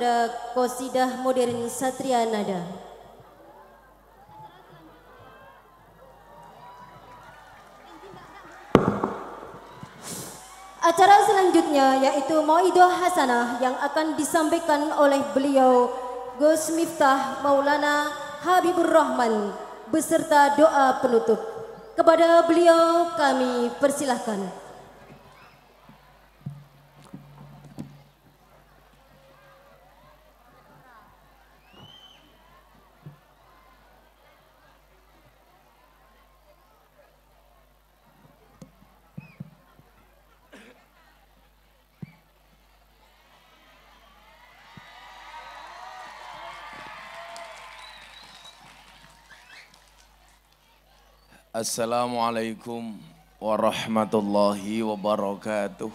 kepada Kosidah Modern Satria Nada. Acara selanjutnya yaitu Mauidoh Hasanah yang akan disampaikan oleh beliau Gus Miftah Maulana Habibur Rahman beserta doa penutup. Kepada beliau kami persilahkan. Assalamualaikum warahmatullahi wabarakatuh.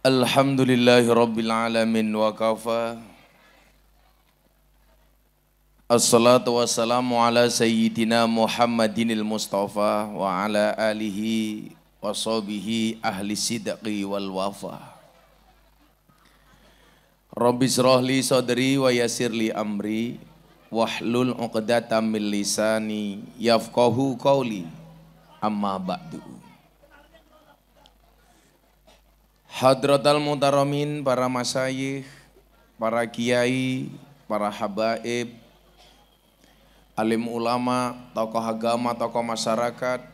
Alhamdulillahi rabbil alamin wa kafa. Assalatu wassalamu ala sayyidina Muhammadinil Mustafa wa ala alihi wa sahbihi ahli sidqi wal wafa. Rabbi Rohli sodri wa yasirli amri wahlul uqdata min lisani yafqahu qawli amma ba'du Hadratal mutaramin para masayih para kiai para habaib alim ulama tokoh agama tokoh masyarakat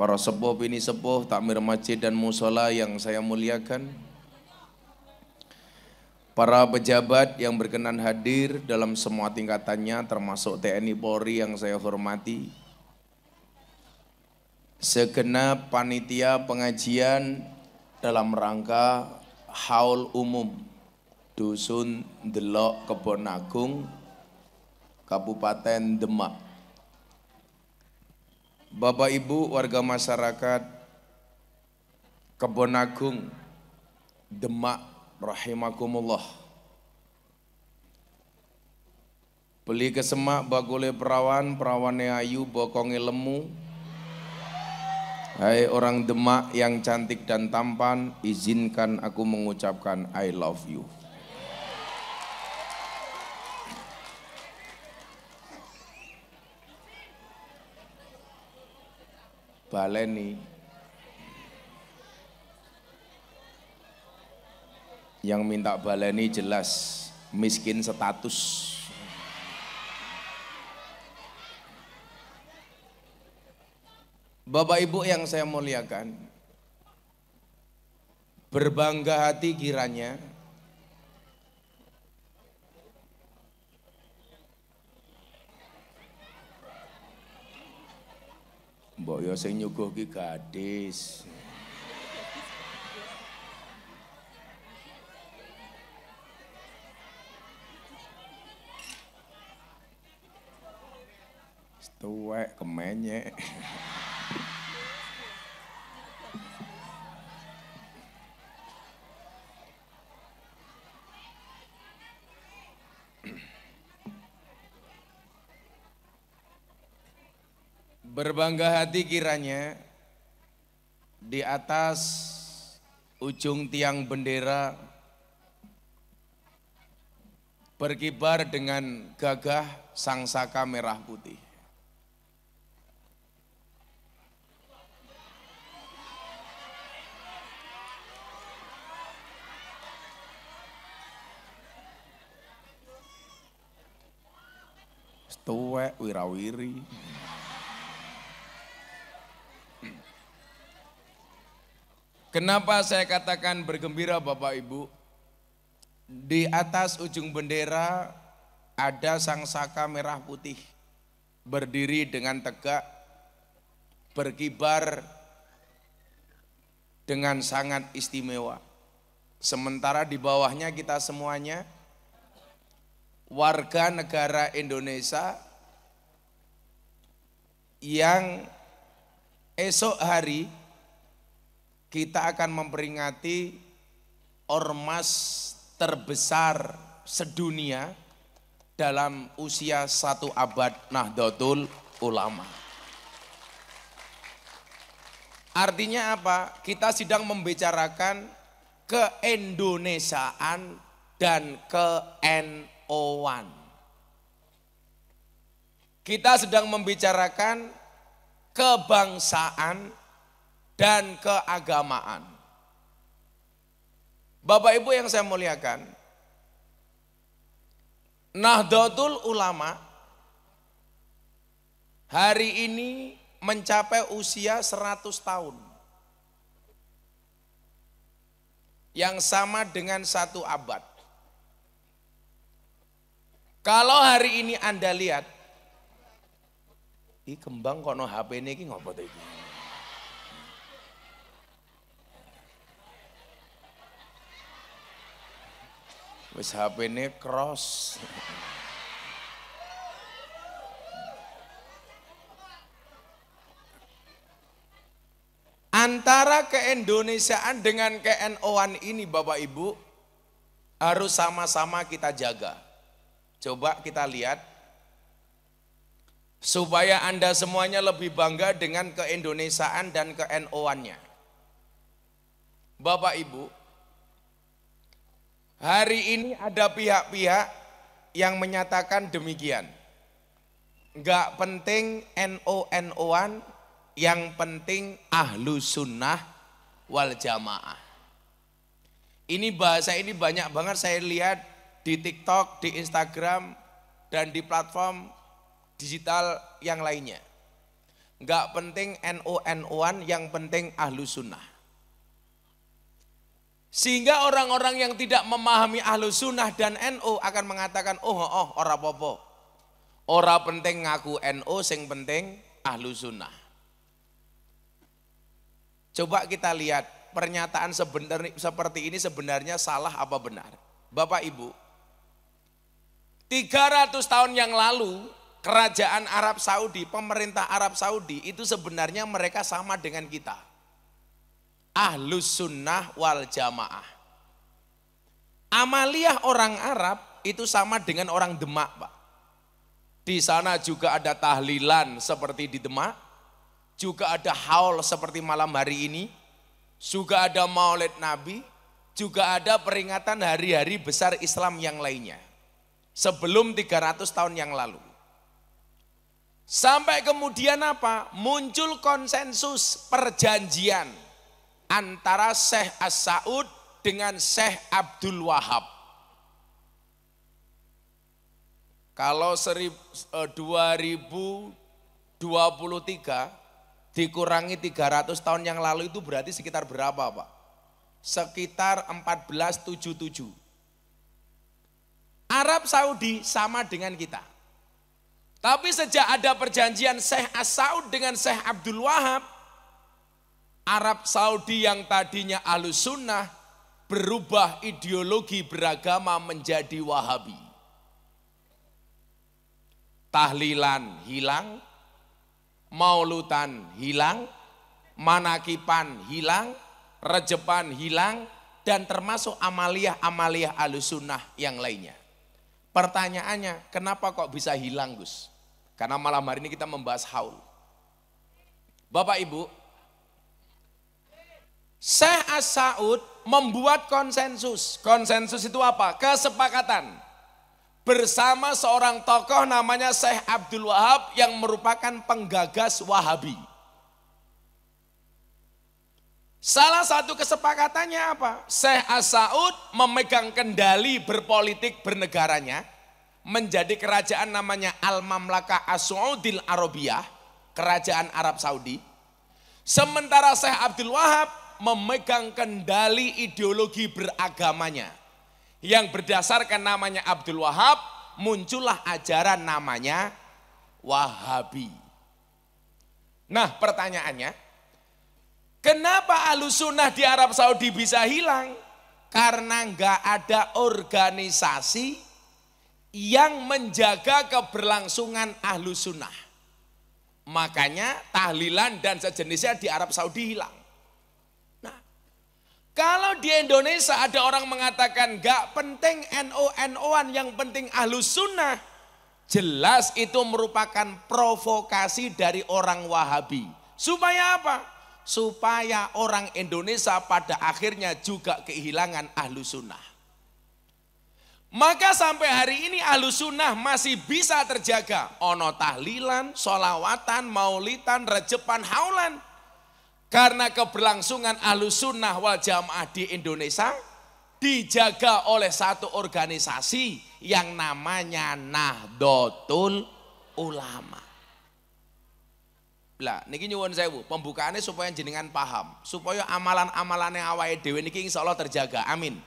para sepuh bini sepuh takmir masjid dan musola yang saya muliakan para pejabat yang berkenan hadir dalam semua tingkatannya termasuk TNI Polri yang saya hormati, segenap panitia pengajian dalam rangka haul umum Dusun Delok Kebonagung, Kabupaten Demak. Bapak Ibu warga masyarakat Kebonagung, Demak, rahimakumullah. Beli ke semak bagule perawan, perawannya ayu, bokonge lemu. Hai orang Demak yang cantik dan tampan, izinkan aku mengucapkan I love you. Baleni Yang minta baleni jelas miskin status. Bapak Ibu yang saya muliakan, berbangga hati kiranya Mbok yo sing ki gadis. tuwek kemenye Berbangga hati kiranya di atas ujung tiang bendera berkibar dengan gagah sangsaka merah putih. tuwek, wirawiri. Kenapa saya katakan bergembira Bapak Ibu? Di atas ujung bendera ada sang saka merah putih berdiri dengan tegak berkibar dengan sangat istimewa. Sementara di bawahnya kita semuanya warga negara Indonesia yang esok hari kita akan memperingati ormas terbesar sedunia dalam usia satu abad Nahdlatul Ulama. Artinya apa? Kita sedang membicarakan keindonesiaan dan ke owan. Kita sedang membicarakan kebangsaan dan keagamaan. Bapak Ibu yang saya muliakan, Nahdlatul Ulama hari ini mencapai usia 100 tahun. Yang sama dengan satu abad. Kalau hari ini Anda lihat, i kembang kono HP ini ki ngopot iki. Wis HP ini cross. antara keindonesiaan dengan ke NO-an ini Bapak Ibu harus sama-sama kita jaga. Coba kita lihat supaya Anda semuanya lebih bangga dengan keindonesiaan dan ke NO-annya. Bapak Ibu, hari ini ada pihak-pihak yang menyatakan demikian. Enggak penting NO-NO-an, yang penting ahlu sunnah wal jamaah. Ini bahasa ini banyak banget saya lihat di TikTok, di Instagram, dan di platform digital yang lainnya. Enggak penting no NUan, yang penting ahlu sunnah. Sehingga orang-orang yang tidak memahami ahlu sunnah dan no akan mengatakan, oh oh, oh ora popo. Ora penting ngaku no, sing penting ahlu sunnah. Coba kita lihat pernyataan sebenar, seperti ini sebenarnya salah apa benar. Bapak Ibu, 300 tahun yang lalu kerajaan Arab Saudi, pemerintah Arab Saudi itu sebenarnya mereka sama dengan kita. Ahlus sunnah wal jamaah. Amaliah orang Arab itu sama dengan orang Demak Pak. Di sana juga ada tahlilan seperti di Demak. Juga ada haul seperti malam hari ini. Juga ada maulid Nabi. Juga ada peringatan hari-hari besar Islam yang lainnya sebelum 300 tahun yang lalu. Sampai kemudian apa? Muncul konsensus perjanjian antara Syekh As-Saud dengan Syekh Abdul Wahab. Kalau serib, eh, 2023 dikurangi 300 tahun yang lalu itu berarti sekitar berapa Pak? Sekitar 1477. Arab Saudi sama dengan kita. Tapi sejak ada perjanjian Syekh As-Saud dengan Syekh Abdul Wahab, Arab Saudi yang tadinya alus sunnah berubah ideologi beragama menjadi wahabi. Tahlilan hilang, maulutan hilang, manakipan hilang, rejepan hilang, dan termasuk amaliah-amaliah alusunah yang lainnya. Pertanyaannya, kenapa kok bisa hilang Gus? Karena malam hari ini kita membahas haul. Bapak Ibu, Syekh As-Saud membuat konsensus. Konsensus itu apa? Kesepakatan. Bersama seorang tokoh namanya Syekh Abdul Wahab yang merupakan penggagas Wahabi. Salah satu kesepakatannya apa? Syekh As-Saud memegang kendali berpolitik bernegaranya menjadi kerajaan namanya al mamlaka As-Saudil Arabiyah, kerajaan Arab Saudi. Sementara Syekh Abdul Wahab memegang kendali ideologi beragamanya. Yang berdasarkan namanya Abdul Wahab, muncullah ajaran namanya Wahabi. Nah pertanyaannya, Kenapa alusunah di Arab Saudi bisa hilang? Karena nggak ada organisasi yang menjaga keberlangsungan ahlu Makanya tahlilan dan sejenisnya di Arab Saudi hilang. Nah, kalau di Indonesia ada orang mengatakan nggak penting NO NOan yang penting ahlu jelas itu merupakan provokasi dari orang Wahabi. Supaya apa? supaya orang Indonesia pada akhirnya juga kehilangan ahlu sunnah. Maka sampai hari ini ahlu sunnah masih bisa terjaga. Ono tahlilan, solawatan, maulitan, rejepan, haulan. Karena keberlangsungan ahlu sunnah wal jamaah di Indonesia dijaga oleh satu organisasi yang namanya Nahdlatul Ulama. Lah niki nyuwun sewu, pembukaannya supaya jenengan paham, supaya amalan-amalannya awake dhewe niki insyaallah terjaga. Amin.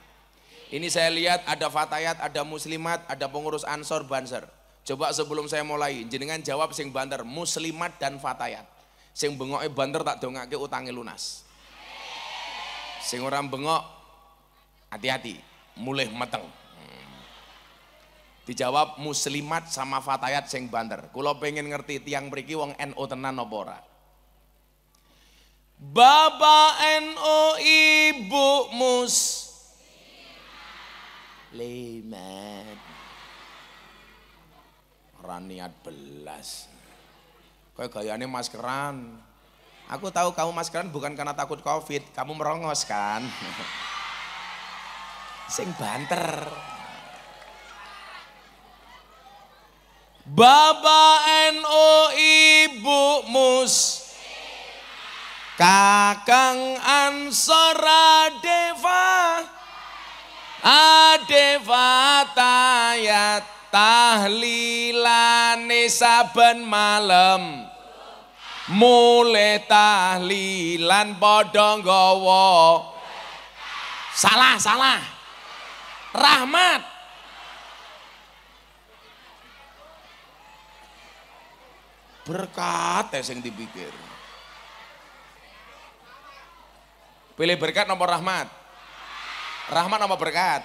Ini saya lihat ada fatayat, ada muslimat, ada pengurus ansor banser. Coba sebelum saya mulai, jenengan jawab sing banter muslimat dan fatayat. Sing bengoke banter tak dongake utangi lunas. Sing orang bengok hati-hati, mulih meteng. Dijawab muslimat sama fatayat sing banter. Kulo pengen ngerti tiang beriki wong NO tenan apa ora. Bapak NO Ibu Mus Liman Raniat belas Kayak gayanya maskeran Aku tahu kamu maskeran bukan karena takut covid Kamu merongos kan Sing banter Bapak NU Ibu Mus Kakang Ansora Deva Adeva Tayat Tahlilane saben malam Mulai tahlilan podong gowo Salah, salah Rahmat Berkat ya eh, yang dipikir. Pilih berkat nomor rahmat. Rahmat nomor berkat.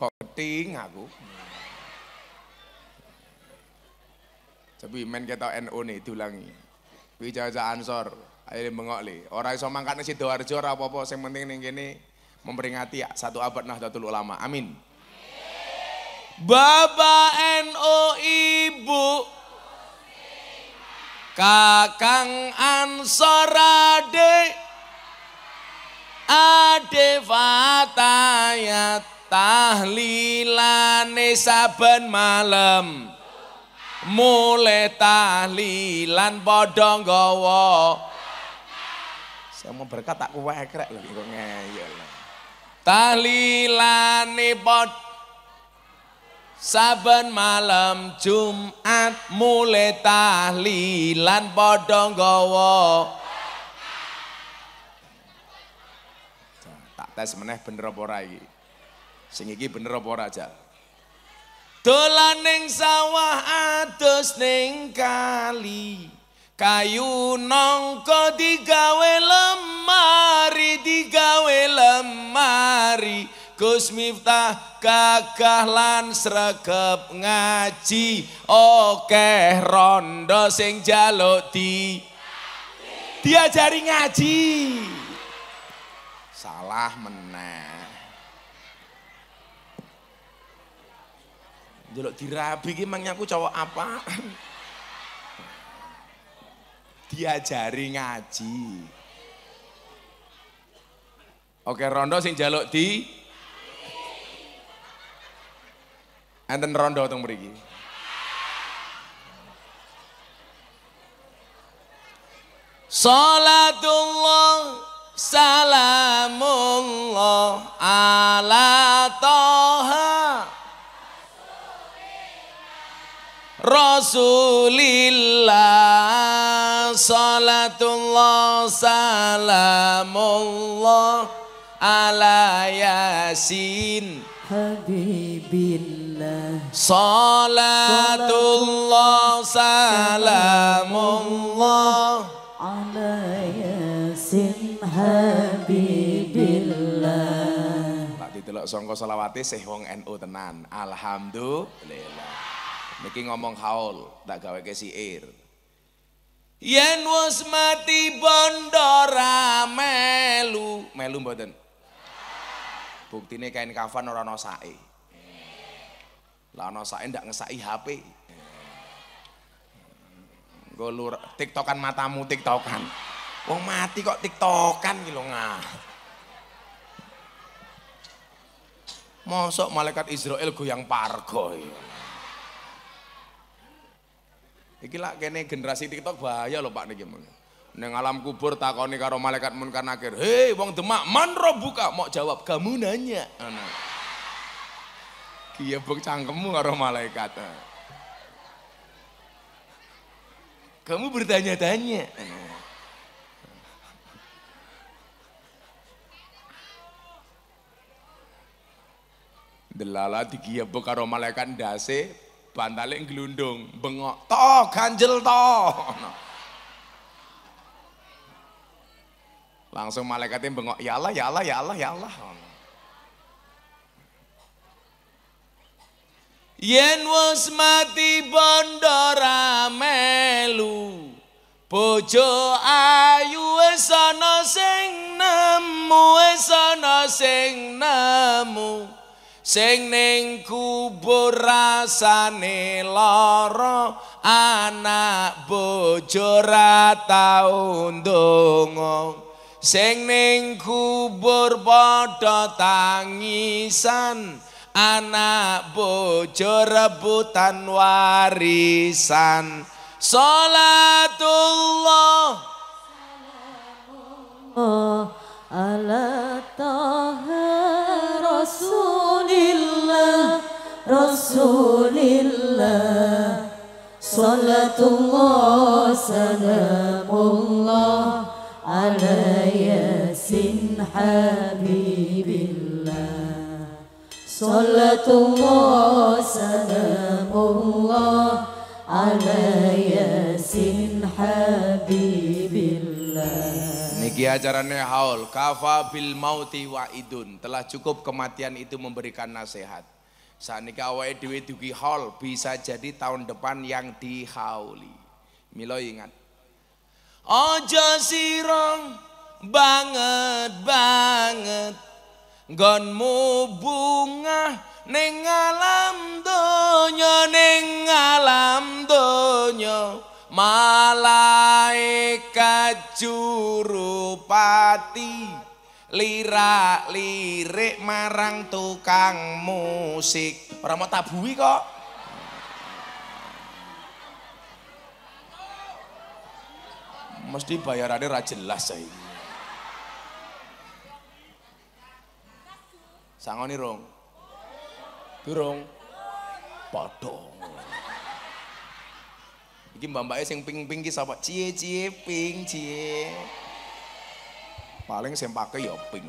Kok keting aku. Tapi men kita NU nih diulangi. wijaja Ansor, akhirnya bengok li. Orang iso mangkat nasi doarjo apa-apa, yang penting nih gini memperingati satu abad Nahdlatul Ulama. Amin. Bapak NU Ibu Kakang Ansor Ade Ade Fatayat Tahlilane saben malam Mule tahlilan podong gawa Semua berkat tak kuwek rek lho Tahlilane podong Saben malam Jumat mulai tahlilan podong gowo. Tak tes meneh bener apa ora iki. Sing iki bener apa ora aja. Dolan ning sawah adus ning kali. Kayu nongko digawe lemari, digawe lemari. Gus Miftah gagah lan sregep ngaji Oke rondo sing jaluk di diajari ngaji salah meneh Jaluk dirabi ki mangnya aku cowok apa diajari ngaji Oke rondo sing jaluk di Enten rondo teng mriki. Salatullah salamullah ala toha Rasulillah salatullah salamullah ala yasin Habibin Salatullah salamullah ala yasin habibillah. Lak ditelok songko salawati sih NU tenan. Alhamdulillah. Niki ngomong haul, tak gawe ke siir. Yen wis mati bondo melu. Melu mboten. Buktine kain kafan ora ana sae. Lah ana sae ndak ngesaki HP. Gue lur tiktokan matamu tiktokan. Wong mati kok tiktokan iki lho ngah. Mosok malaikat Israel goyang pargo ya. Iki lak kene generasi TikTok bahaya lho Pak niki. Ning alam kubur takoni karo malaikat munkar nakir, "Hei wong Demak, man buka?" Mau jawab, "Kamu nanya." Oh, Iya bung cangkemmu karo malaikat. Kamu bertanya-tanya. Delala digiyebuk karo malaikat ndase, bantale glundung, bengok, "To, ganjel to." Langsung malaikatnya bengok, "Ya Allah, ya Allah, ya Allah, ya Allah." Yen wis mati bondora melu bojo ayu wis ana sing nemu wis ana sing nemu sing neng kubur rasane lara anak bojo ra tau ndonga sing ning kubur padha tangisan anak bojo rebutan warisan salatullah ala taha rasulillah rasulillah salatullah salamullah ala yasin habibillah Niki ajarannya haul kafa bil mauti wa idun telah cukup kematian itu memberikan nasihat saat nikah awal dewi duki haul bisa jadi tahun depan yang dihauli Milo ingat Ojo sirong banget banget Gonmu bunga ning alam donya ning alam donya malaikat juru lirak lirik marang tukang musik orang mau tabuhi kok mesti bayarannya ra lah saiki Sangoni rong. Durung. podong Iki mbak mbaknya sing ping-ping ki sapa? Cie-cie ping cie. Paling sing pake ya ping.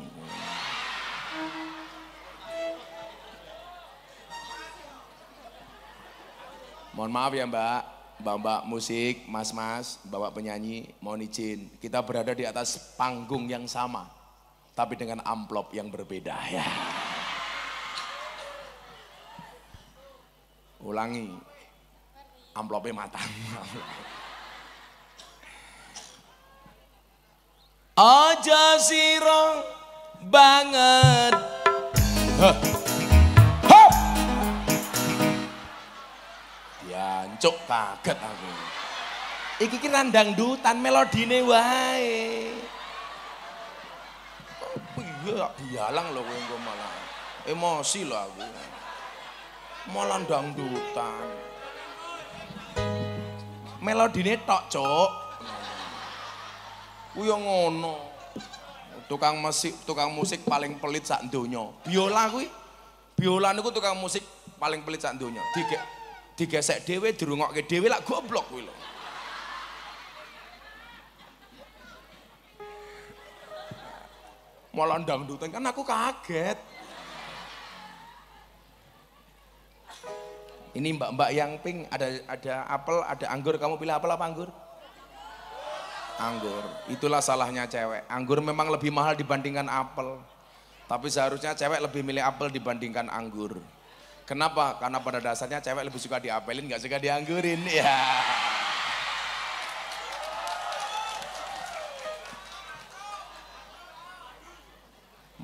Mohon maaf ya mbak, mbak musik, mas-mas, bapak penyanyi, mohon izin. Kita berada di atas panggung yang sama, tapi dengan amplop yang berbeda ya. ulangi amplopnya matang aja siro banget huh. Huh. Yancuk kaget aku. Iki ki nandang dutan melodine wae. Piye dialang lho kowe malah. Emosi lho aku. melandang dutan melodine tok cok kuya ngono tukang musik tukang musik paling pelit sak donya biola kuwi biola niku tukang musik paling pelit sak donya Dige, digesek dhewe dirungokke dhewe lak goblok kuwi lho melandang dutan kan aku kaget Ini mbak-mbak yang pink, ada ada apel, ada anggur. Kamu pilih apel apa anggur? Anggur. Itulah salahnya cewek. Anggur memang lebih mahal dibandingkan apel. Tapi seharusnya cewek lebih milih apel dibandingkan anggur. Kenapa? Karena pada dasarnya cewek lebih suka diapelin, nggak suka dianggurin. Ya. Yeah.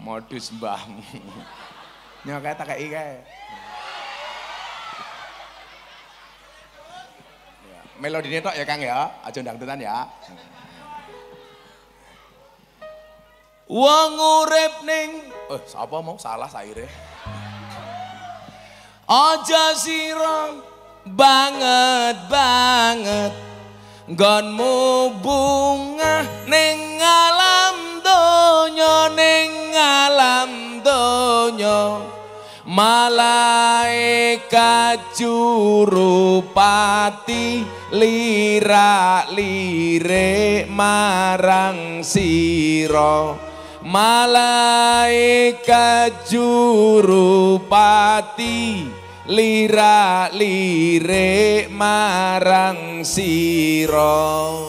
modus mbahmu. Nyokai tak kayak Melodi tok ya Kang ya, aja dangdutan ya. Wong urip ning eh sapa mau salah saire. Aja sira banget banget mu bunga ning alam donya ning alam donya malaikat juru pati lira lirik marang siro malaikat juru pati lira lirik marang siro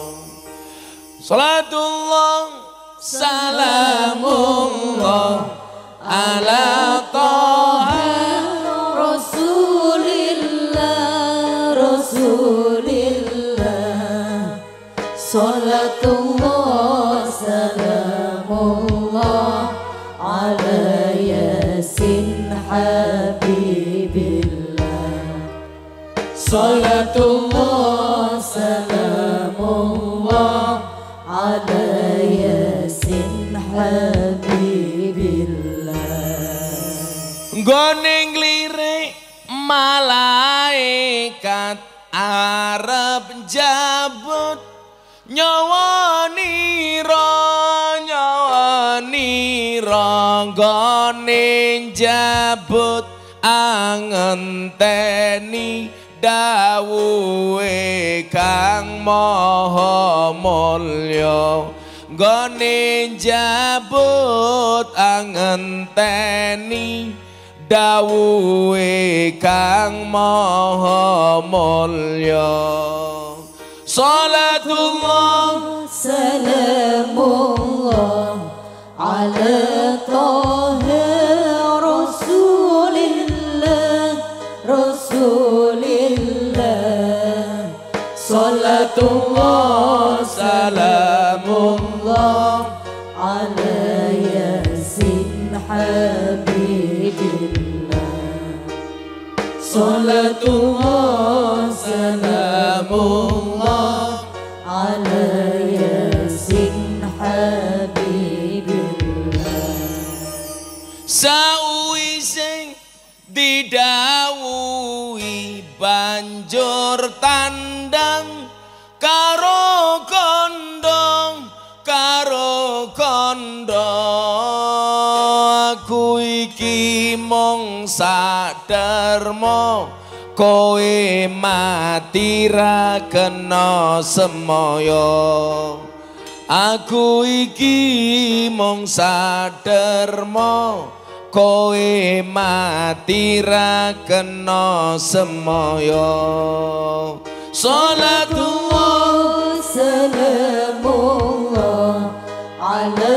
Salatullah salamullah ala toha Salatullah habibillah lirik malaikat Arab jabut nyawa niro tanggone jabut angenteni da wu e kang mo ho mol yo gone jabut ang enteni e kang maha mulya salatullah salamullah ala salatullah salamullah ala yasin habibillah salatullah salamullah ala yasin habibillah Didawi banjur tandang sadarmo kowe mati ra kena semoyo aku iki mung sadarmo kowe mati ra kena semoyo salatullah salamullah ala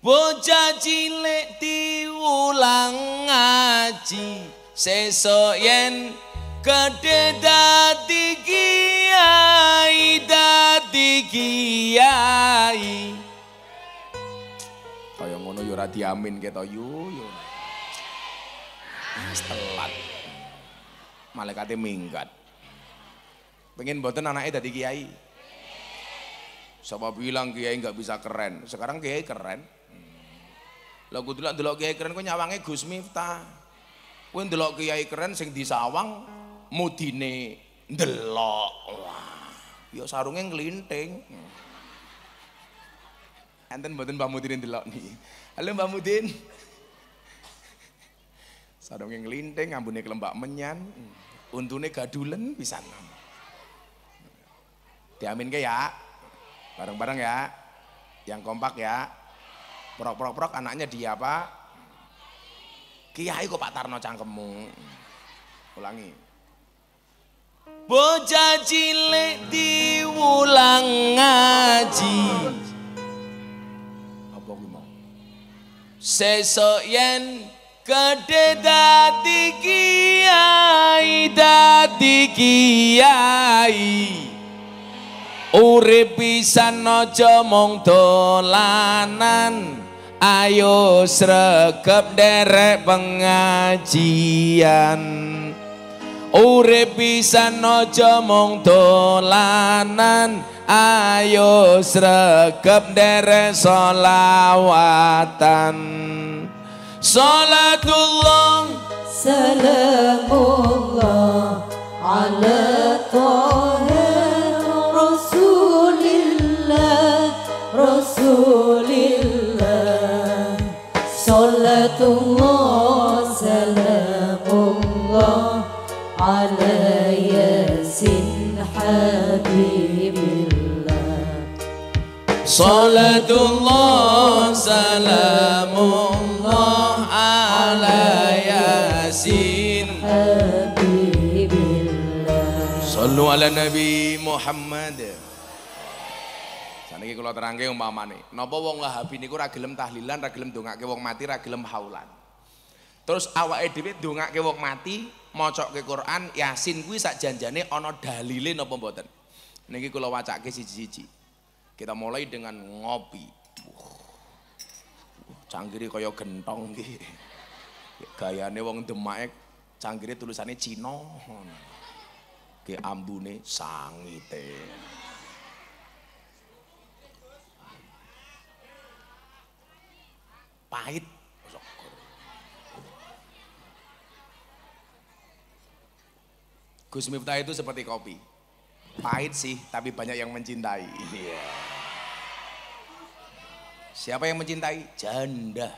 Bocah cilik diulang ngaji sesok yen gedhe dadi kiai dadi kiai Kaya ngono yo ora diamin ketok yo yo telat malaikate minggat pengen mboten anake dadi kiai sapa bilang kiai nggak bisa keren sekarang kiai keren Lah kudu lak delok kiai keren kowe nyawange Gus Miftah. Kowe delok kiai keren sing disawang mudine delok. Wah. yo sarunge nglinting. Enten mboten Mbah Mudin delok nih, Halo Mbah Mudin. Sarunge nglinting, ambune kelembak menyan. Untune gadulen pisan. ke ya. Bareng-bareng ya. Yang kompak ya prok prok prok anaknya dia pak kiai kok Pak Tarno cangkemmu ulangi bocah cilik diulang ngaji apa gimana mau sesok yen gede dati kiai dati kiai urip pisan aja mong dolanan ayo sregep derek pengajian urip bisa nojo mong dolanan ayo sregep derek solawatan salatullah salamullah ala toha rasulillah rasul صلاة الله سلام الله على ياسين حبيب الله صلاة الله سلام الله على ياسين حبيب الله صلوا على نبي محمد niki kula terangke umpamane. Napa wong Wahabi niku ragilem gelem tahlilan, ragilem gelem dongake wong mati, ragilem haulan. Terus awake dhewe dongake wong mati, ke Quran, Yasin kuwi sak janjane ono dalile napa mboten. Niki kula wacake siji-siji. Kita mulai dengan ngopi. Canggiri koyo gentong iki. Gayane wong demake canggire tulisane Cina. Ki ambune sangite. pahit Gus Miftah itu seperti kopi. Pahit sih, tapi banyak yang mencintai. Iya. Siapa yang mencintai? Janda.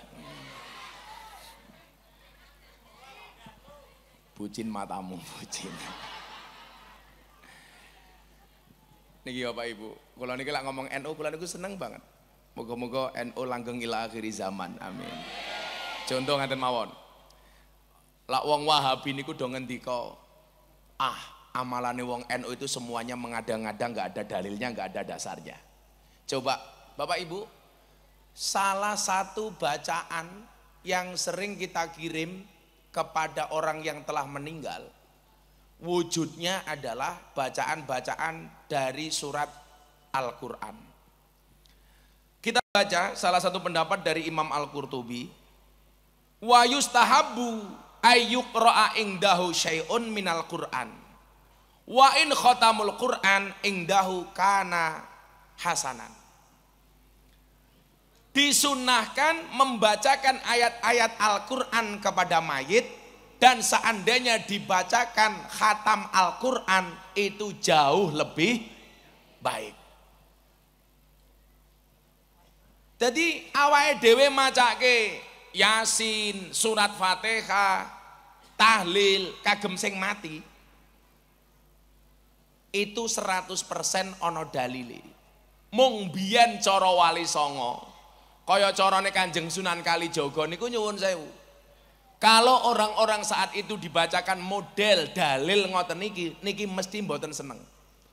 Bucin matamu, bucin. Niki Bapak Ibu, kalau niki ngomong NU, NO, kalau niku seneng banget. Moga-moga NU langgeng ila akhir zaman. Amin. Contoh ngaten mawon. Lak wong Wahabi niku do ngendika, ah, amalane wong NU itu semuanya mengada-ngada, nggak ada dalilnya, nggak ada dasarnya. Coba Bapak Ibu, salah satu bacaan yang sering kita kirim kepada orang yang telah meninggal wujudnya adalah bacaan-bacaan dari surat Al-Qur'an kita baca salah satu pendapat dari Imam Al-Qurtubi. Wa yustahabu ayyuqra'a ingdahu syai'un minal Qur'an. Wa in khotamul Qur'an ingdahu kana hasanan. Disunahkan membacakan ayat-ayat Al-Quran kepada mayit dan seandainya dibacakan khatam Al-Quran itu jauh lebih baik. Jadi awal dewe macake Yasin, surat Fatihah, tahlil kagem sing mati. Itu 100% ono dalili Mung bian coro wali songo kaya corone Kanjeng Sunan kali jogo niku nyuwun sewu. Kalau orang-orang saat itu dibacakan model dalil ngoten niki, niki mesti mboten seneng.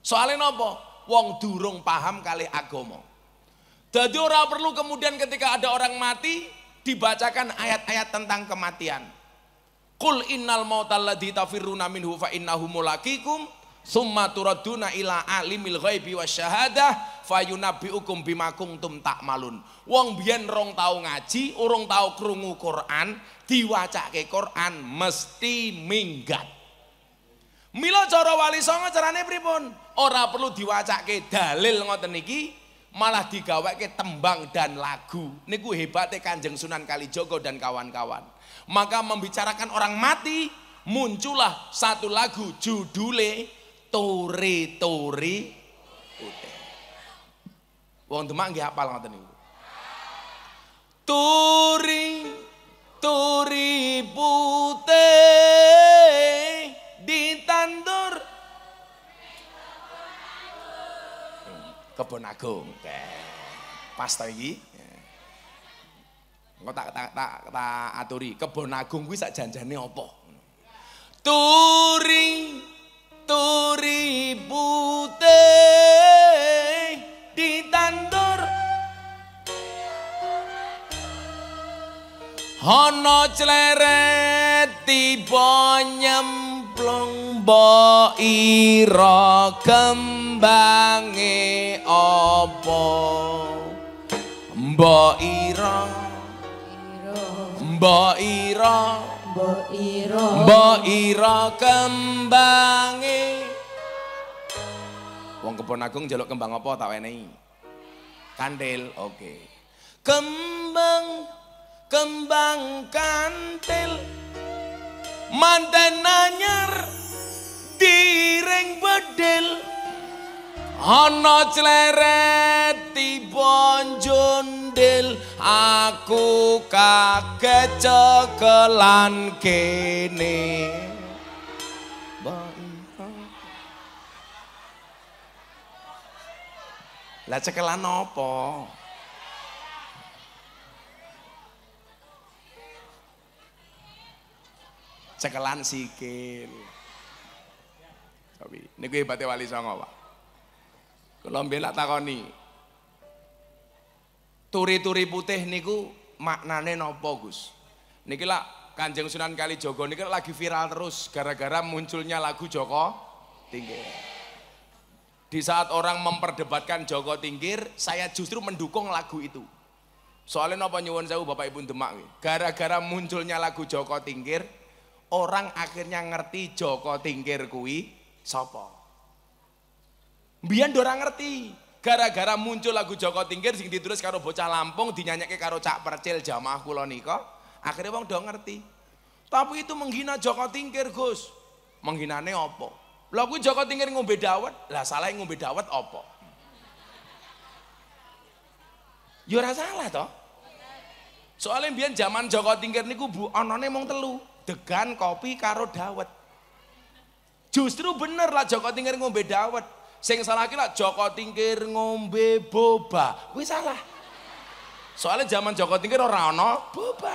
Soalnya nopo? Wong durung paham kali agomo. Jadi orang perlu kemudian ketika ada orang mati dibacakan ayat-ayat tentang kematian. Kul innal mautalladzi tafirruna minhu fa innahu mulakikum summa turaduna ila alimil ghaibi wasyahadah fayunabbiukum bima kuntum malun. Wong biyen rong tau ngaji, urung tau krungu Quran, diwacake Quran mesti minggat. Mila cara wali songo carane pripun? Ora perlu diwacake dalil ngoten iki, malah digawe ke tembang dan lagu. Niku hebatnya Kanjeng Sunan Kalijogo dan kawan-kawan. Maka membicarakan orang mati, muncullah satu lagu judule Tori-Tori Ute. Wong Demak nggih hafal ngoten niku. Turi turi putih kebon agung. Pas to iki. Engko tak tak aturi, kebon agung kuwi sak janjane apa? Turi turi putih ditandur ana celere tiba nyem plumbo ira kembange apa mbok ira mbok ira mbok ira mbok ira e wong kepon agung njaluk kembang apa tak wenehi kandel oke kembang kembang kantil manten nanyar direng bedil ana cleret tibonjon del aku kaget cekelan kene Lha cekelan opo cekelan sikil. Tapi niku hebate wali songo, Pak. Kula mbelak takoni. Turi-turi putih niku maknane nopo, Gus? Niki lak Kanjeng Sunan kalijogo niki lagi viral terus gara-gara munculnya lagu Joko Tinggi. Di saat orang memperdebatkan Joko Tinggir, saya justru mendukung lagu itu. Soalnya apa nyuwun saya, Bapak Ibu Demak. Gara-gara munculnya lagu Joko Tinggir, orang akhirnya ngerti Joko Tingkir kui sopo. Biar dorang ngerti, gara-gara muncul lagu Joko Tingkir sing ditulis karo bocah Lampung dinyanyake karo Cak Percil jamaah kula niko. akhirnya bang do ngerti. Tapi itu menghina Joko Tingkir, Gus. menghina apa? Lha kuwi Joko Tingkir ngombe dawet, lah salah ngombe dawet apa? Yo ya salah toh. Soalnya biyen zaman Joko Tingkir niku bu anane mung telu degan kopi karo dawet justru bener lah Joko Tingkir ngombe dawet sing salah lagi lah Joko Tingkir ngombe boba kuwi salah soalnya zaman Joko Tingkir orang ana boba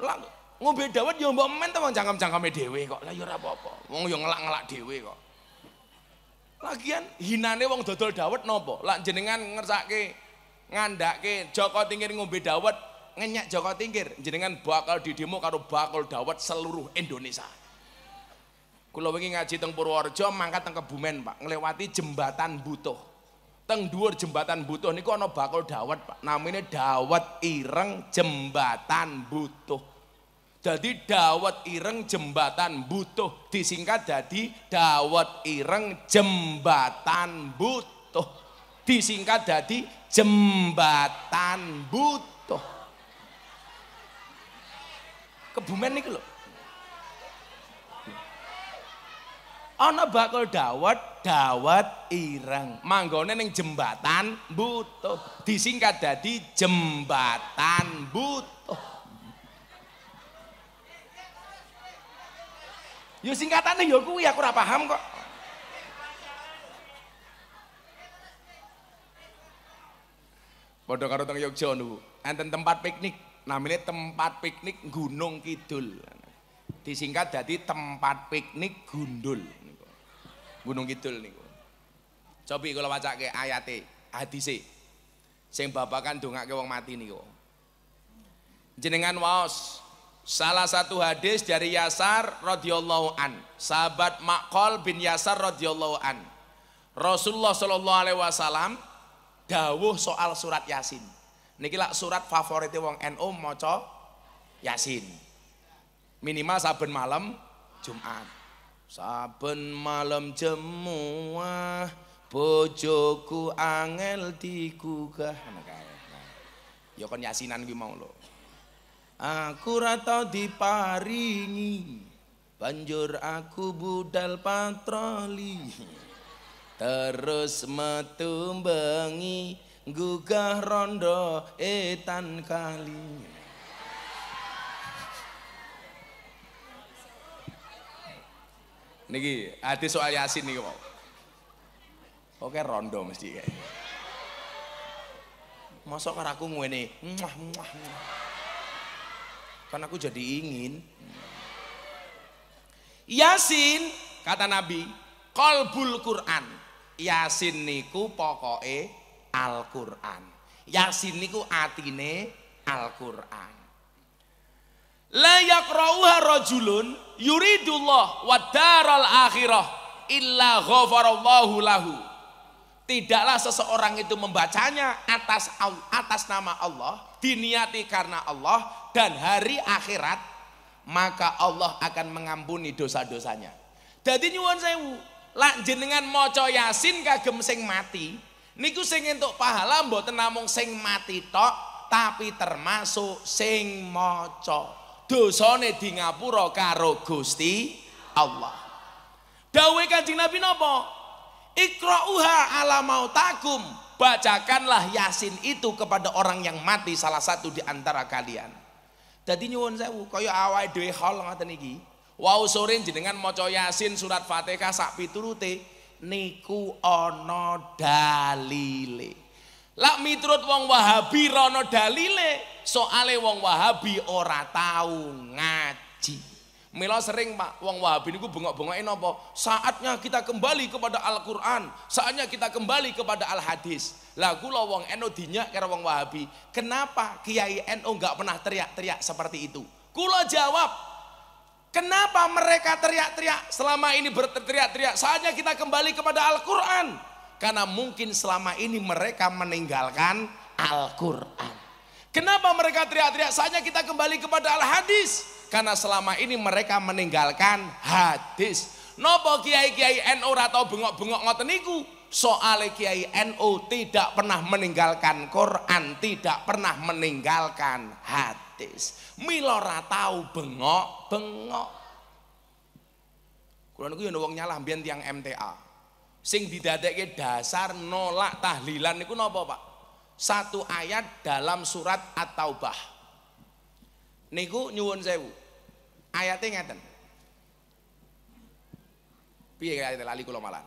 lah ngombe dawet ya mbak men teman jangkam jangkam dewe kok lah ya ora apa wong ya ngelak-ngelak dewe kok lagian hinane wong dodol dawet nopo lah jenengan ngersake ngandake Joko Tingkir ngombe dawet ngenyak Joko Tingkir, jenengan bakal didemo karo bakal dawet seluruh Indonesia. Kalo ingin ngaji teng Purworejo mangkat teng Kebumen, Pak, ngelewati jembatan Butuh. Teng duur jembatan Butuh niku ana bakul dawet, Pak. namanya dawet ireng jembatan Butuh. Jadi dawet ireng jembatan butuh disingkat jadi dawet ireng jembatan butuh disingkat jadi jembatan butuh kebumen nih lo. Ono bakul dawet, dawet ireng. Manggone neng jembatan butuh. Disingkat dadi jembatan butuh. Yo singkatane yo kuwi aku ora paham kok. Podho karo teng Yogyakarta niku. Enten tempat piknik. namanya tempat piknik Gunung Kidul disingkat jadi tempat piknik Gundul Gunung Kidul nih. coba kalau ke ayat hadis sing dongak ke wong mati nih jenengan waos salah satu hadis dari Yasar radhiyallahu an sahabat Makol bin Yasar radhiyallahu an Rasulullah Shallallahu alaihi wasallam dawuh soal surat Yasin niki lak surat favorit wong NU maca Yasin. Minimal saben malam Jumat. Saben malam jemuah bojoku angel digugah. Nah, ya kon yasinan kuwi mau lho. Aku rata diparingi banjur aku budal patroli terus metu bengi gugah rondo etan kali niki ada soal yasin niki kok oke rondo mesti kayak masuk karo aku ngene muah muah kan aku jadi ingin Yasin kata Nabi kolbul Quran Yasin niku pokoknya Al-Qur'an. Yasin niku atine Al-Qur'an. La yaqra'uha rajulun yuridullah wa daral akhirah illa ghafarallahu lahu. Tidaklah seseorang itu membacanya atas atas nama Allah, diniati karena Allah dan hari akhirat maka Allah akan mengampuni dosa-dosanya. Jadi nyuwun sewu, lak jenengan maca Yasin kagem sing mati, Niku sing entuk pahala mboten namung sing mati tok, tapi termasuk sing maca. Dosane di ngapura karo Gusti Allah. dawuh Kanjeng Nabi napa? Ikra'uha ala mautakum. Bacakanlah Yasin itu kepada orang yang mati salah satu di antara kalian. Jadi nyuwun sewu, kaya awake dhewe hal ngoten iki. Wau sore jenengan maca Yasin surat Fatihah sak piturute, niku Ono dalile. Lak mitrut wong Wahabi rono dalile, soale wong Wahabi ora tahu ngaji. Mila sering Pak, wong Wahabi niku bengok bengok napa? Saatnya kita kembali kepada Al-Qur'an, saatnya kita kembali kepada Al-Hadis. Lagu lo wong Eno dinyak kira wong Wahabi, kenapa Kiai NU enggak pernah teriak-teriak seperti itu? Kulo jawab, Kenapa mereka teriak-teriak selama ini berteriak-teriak? Saatnya kita kembali kepada Al-Quran. Karena mungkin selama ini mereka meninggalkan Al-Quran. Kenapa mereka teriak-teriak? Saatnya kita kembali kepada Al-Hadis. Karena selama ini mereka meninggalkan hadis. Nopo kiai-kiai NU atau bengok-bengok ngoteniku. soal Soale kiai NU tidak pernah meninggalkan Quran, tidak pernah meninggalkan hadis statis. Mila ora bengok-bengok. Kula niku yang doang nyala mbiyen tiyang MTA. Sing didadekke dasar nolak tahlilan niku napa, Pak? Satu ayat dalam surat At-Taubah. Niku nyuwun sewu. Ayatnya ngeten. Piye ayat lali kula malah.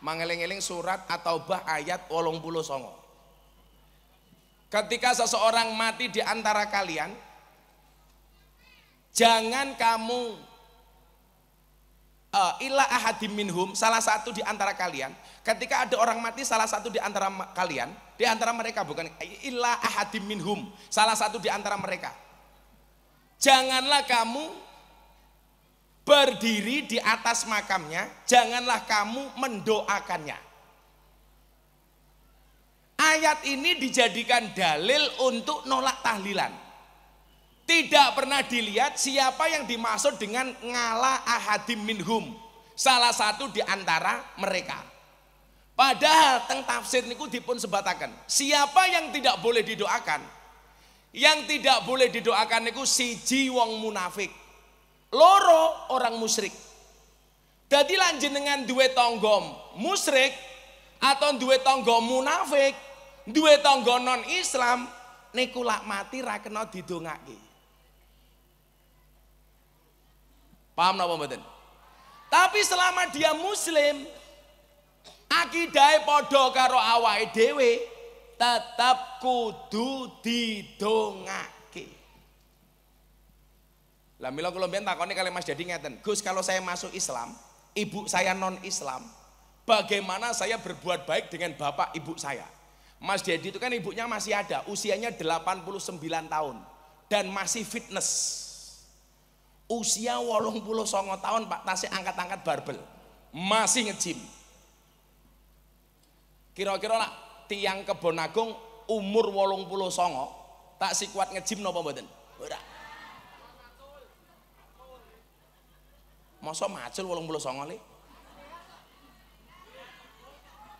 Mangeling-eling surat At-Taubah ayat wolong songo. Ketika seseorang mati di antara kalian, jangan kamu uh, eh, ilah ahadim salah satu di antara kalian. Ketika ada orang mati salah satu di antara kalian, di antara mereka bukan ilah ahadim minhum, salah satu di antara mereka. Janganlah kamu berdiri di atas makamnya, janganlah kamu mendoakannya. Ayat ini dijadikan dalil untuk nolak tahlilan. Tidak pernah dilihat siapa yang dimaksud dengan ngala ahadim minhum. Salah satu di antara mereka. Padahal teng tafsir niku dipun sebatakan. Siapa yang tidak boleh didoakan? Yang tidak boleh didoakan niku si wong munafik. Loro orang musyrik. Jadi dengan dua tonggom musyrik atau dua tonggom munafik duwe tangga non Islam niku lak mati ra kena didongake. Paham napa mboten? Tapi selama dia muslim akidah padha karo awake dhewe tetap kudu didongake. Lah mila kula mbiyen takone kali masih Jadi ngeten, Gus kalau saya masuk Islam, ibu saya non Islam, bagaimana saya berbuat baik dengan bapak ibu saya? Mas Dedi itu kan ibunya masih ada, usianya 89 tahun dan masih fitness. Usia wolong puluh songo tahun Pak Tasi angkat-angkat barbel, masih ngejim. Kira-kira lah tiang kebon agung umur wolong puluh songo tak si kuat ngejim no mboten? Ora. Masa macul wolong puluh songo li?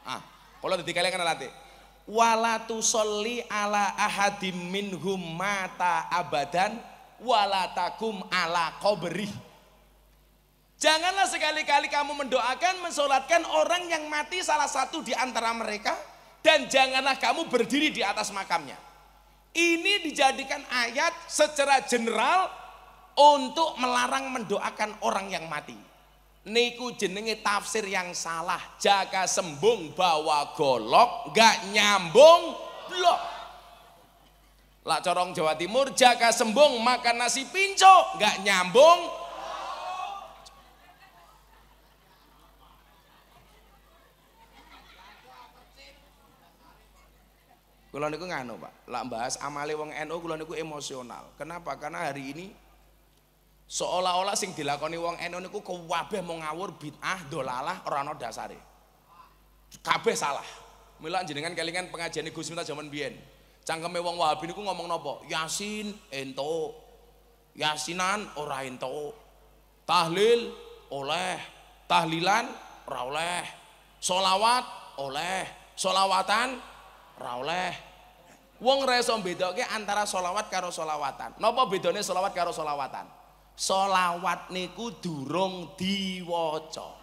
Ah, kalau dadi kalian kan latih wala tusolli ala ahadim minhum mata abadan wala ala qabri Janganlah sekali-kali kamu mendoakan, mensolatkan orang yang mati salah satu di antara mereka dan janganlah kamu berdiri di atas makamnya. Ini dijadikan ayat secara general untuk melarang mendoakan orang yang mati niku jenenge tafsir yang salah jaka sembung bawa golok gak nyambung blok lak corong Jawa Timur jaka sembung makan nasi pinco gak nyambung Kulon niku nganu Pak, lak bahas amale wong NU kulon niku emosional. Kenapa? Karena hari ini Seolah-olah sing dilakoni wong eno niku kewabeh mau ngawur bid'ah dolalah rano dasari dasare. Kabeh salah. Mila jenengan kelingan pengajian Gus Miftah zaman bien Cangkeme wong Wahabi niku ngomong nopo? Yasin ento. Yasinan ora ento. Tahlil oleh, tahlilan ora oleh. Solawat oleh, solawatan ora oleh. Wong resom iso antara solawat karo solawatan. nopo bedane solawat karo solawatan? Solawat niku durung diwaca.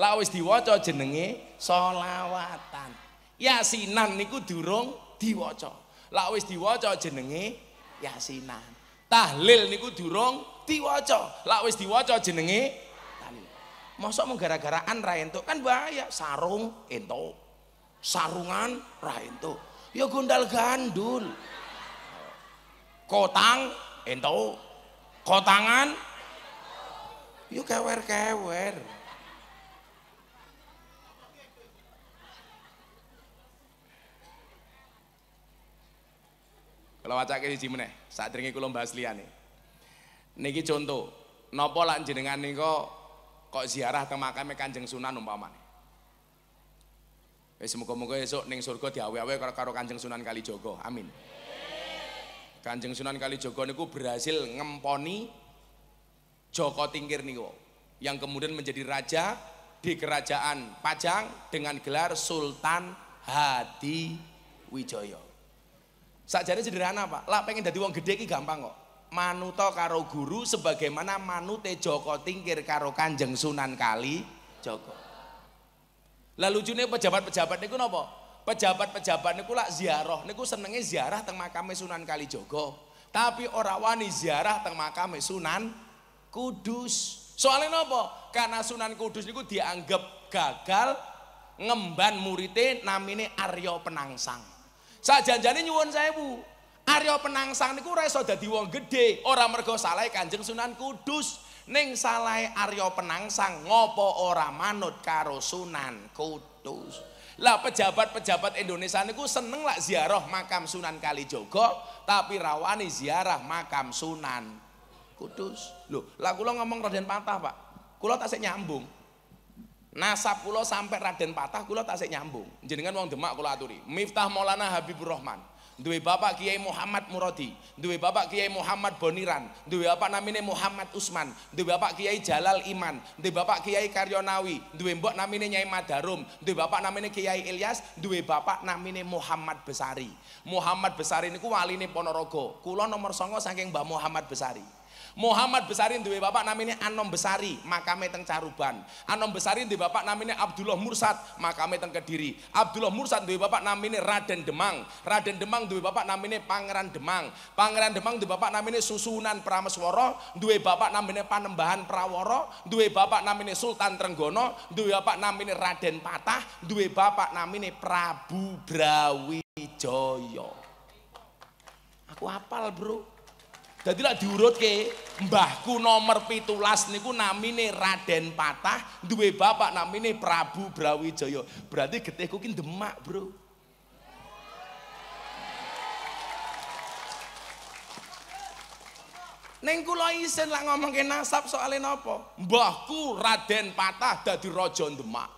Lah wis diwaca jenenge solawatan. Yasinan niku durung diwaca. Lah wis diwaca jenenge yasinan. Tahlil niku durung diwaca. Lah wis diwaca jenenge tahlil. Mosok mung gara-garaan ra entuk kan bahaya sarung entuk. Sarungan ra entuk. Ya gondal gandul. Kotang entuk. tangan, Yuk kewer-kewer. Kalau wacake siji meneh, ringi kulo bahas liyane. Niki contoh, nopo lak jenengan niko kok ziarah ke makamnya Kanjeng Sunan umpama? Semoga muga-muga esuk ning surga diawe-awe karo Kanjeng Sunan Kalijaga. Amin. Kanjeng Sunan Kalijogo niku berhasil ngemponi Joko Tingkir niku yang kemudian menjadi raja di kerajaan Pajang dengan gelar Sultan Hadi Wijoyo. Sakjane sederhana, Pak. Lah pengen dadi wong gede iki gampang kok. Manuto karo guru sebagaimana manute Joko Tingkir karo Kanjeng Sunan Kali Joko. Lalu lucune pejabat-pejabat niku napa? pejabat-pejabat niku lak ziarah niku senenge ziarah teng makame Sunan Kalijogo tapi ora wani ziarah teng makame Sunan Kudus soalnya nopo karena Sunan Kudus niku dianggap gagal ngemban murite namine Aryo Penangsang sajanjane nyuwun saya bu Aryo Penangsang niku ora iso dadi wong gedhe ora mergo salai Kanjeng Sunan Kudus neng salai Aryo Penangsang ngopo ora manut karo Sunan Kudus. Lah pejabat-pejabat Indonesia niku seneng lah ziarah makam Sunan Kalijogo, tapi rawani ziarah makam Sunan Kudus. Loh, lah kula ngomong Raden Patah, Pak. Kula tasik nyambung. Nasab kula sampai Raden Patah kula tasik nyambung. Jadi Jenengan wong Demak kula aturi. Miftah Maulana Habibur Rahman duwe bapak Kiai Muhammad Muradi, duwe bapak Kiai Muhammad Boniran, duwe bapak namine Muhammad Usman, duwe bapak Kiai Jalal Iman, duwe bapak Kiai Karyonawi, duwe mbok namine Nyai Madarum, duwe bapak namine Kiai Ilyas, duwe bapak namine Muhammad Besari. Muhammad Besari niku waline Ponorogo. Kula nomor 9 saking Mbah Muhammad Besari. Muhammad Besari duwe bapak namanya Anom Besari, makame teng Caruban. Anom Besari duwe bapak namanya Abdullah Mursad, makame teng Kediri. Abdullah Mursad duwe bapak namanya Raden Demang. Raden Demang duwe bapak namanya Pangeran Demang. Pangeran Demang duwe bapak namanya Susunan Prameswara, duwe bapak namanya Panembahan Praworo. duwe bapak namanya Sultan Trenggono, duwe bapak namanya Raden Patah, duwe bapak namanya Prabu Brawijaya. Aku hafal, Bro. Jadi diurut ke mbahku nomor pitulas niku namine Raden Patah, duwe bapak namine Prabu Brawijaya. Berarti getihku ki Demak, Bro. Neng kula lah ngomong ke nasab soalnya apa? Mbahku Raden Patah dadi rojon Demak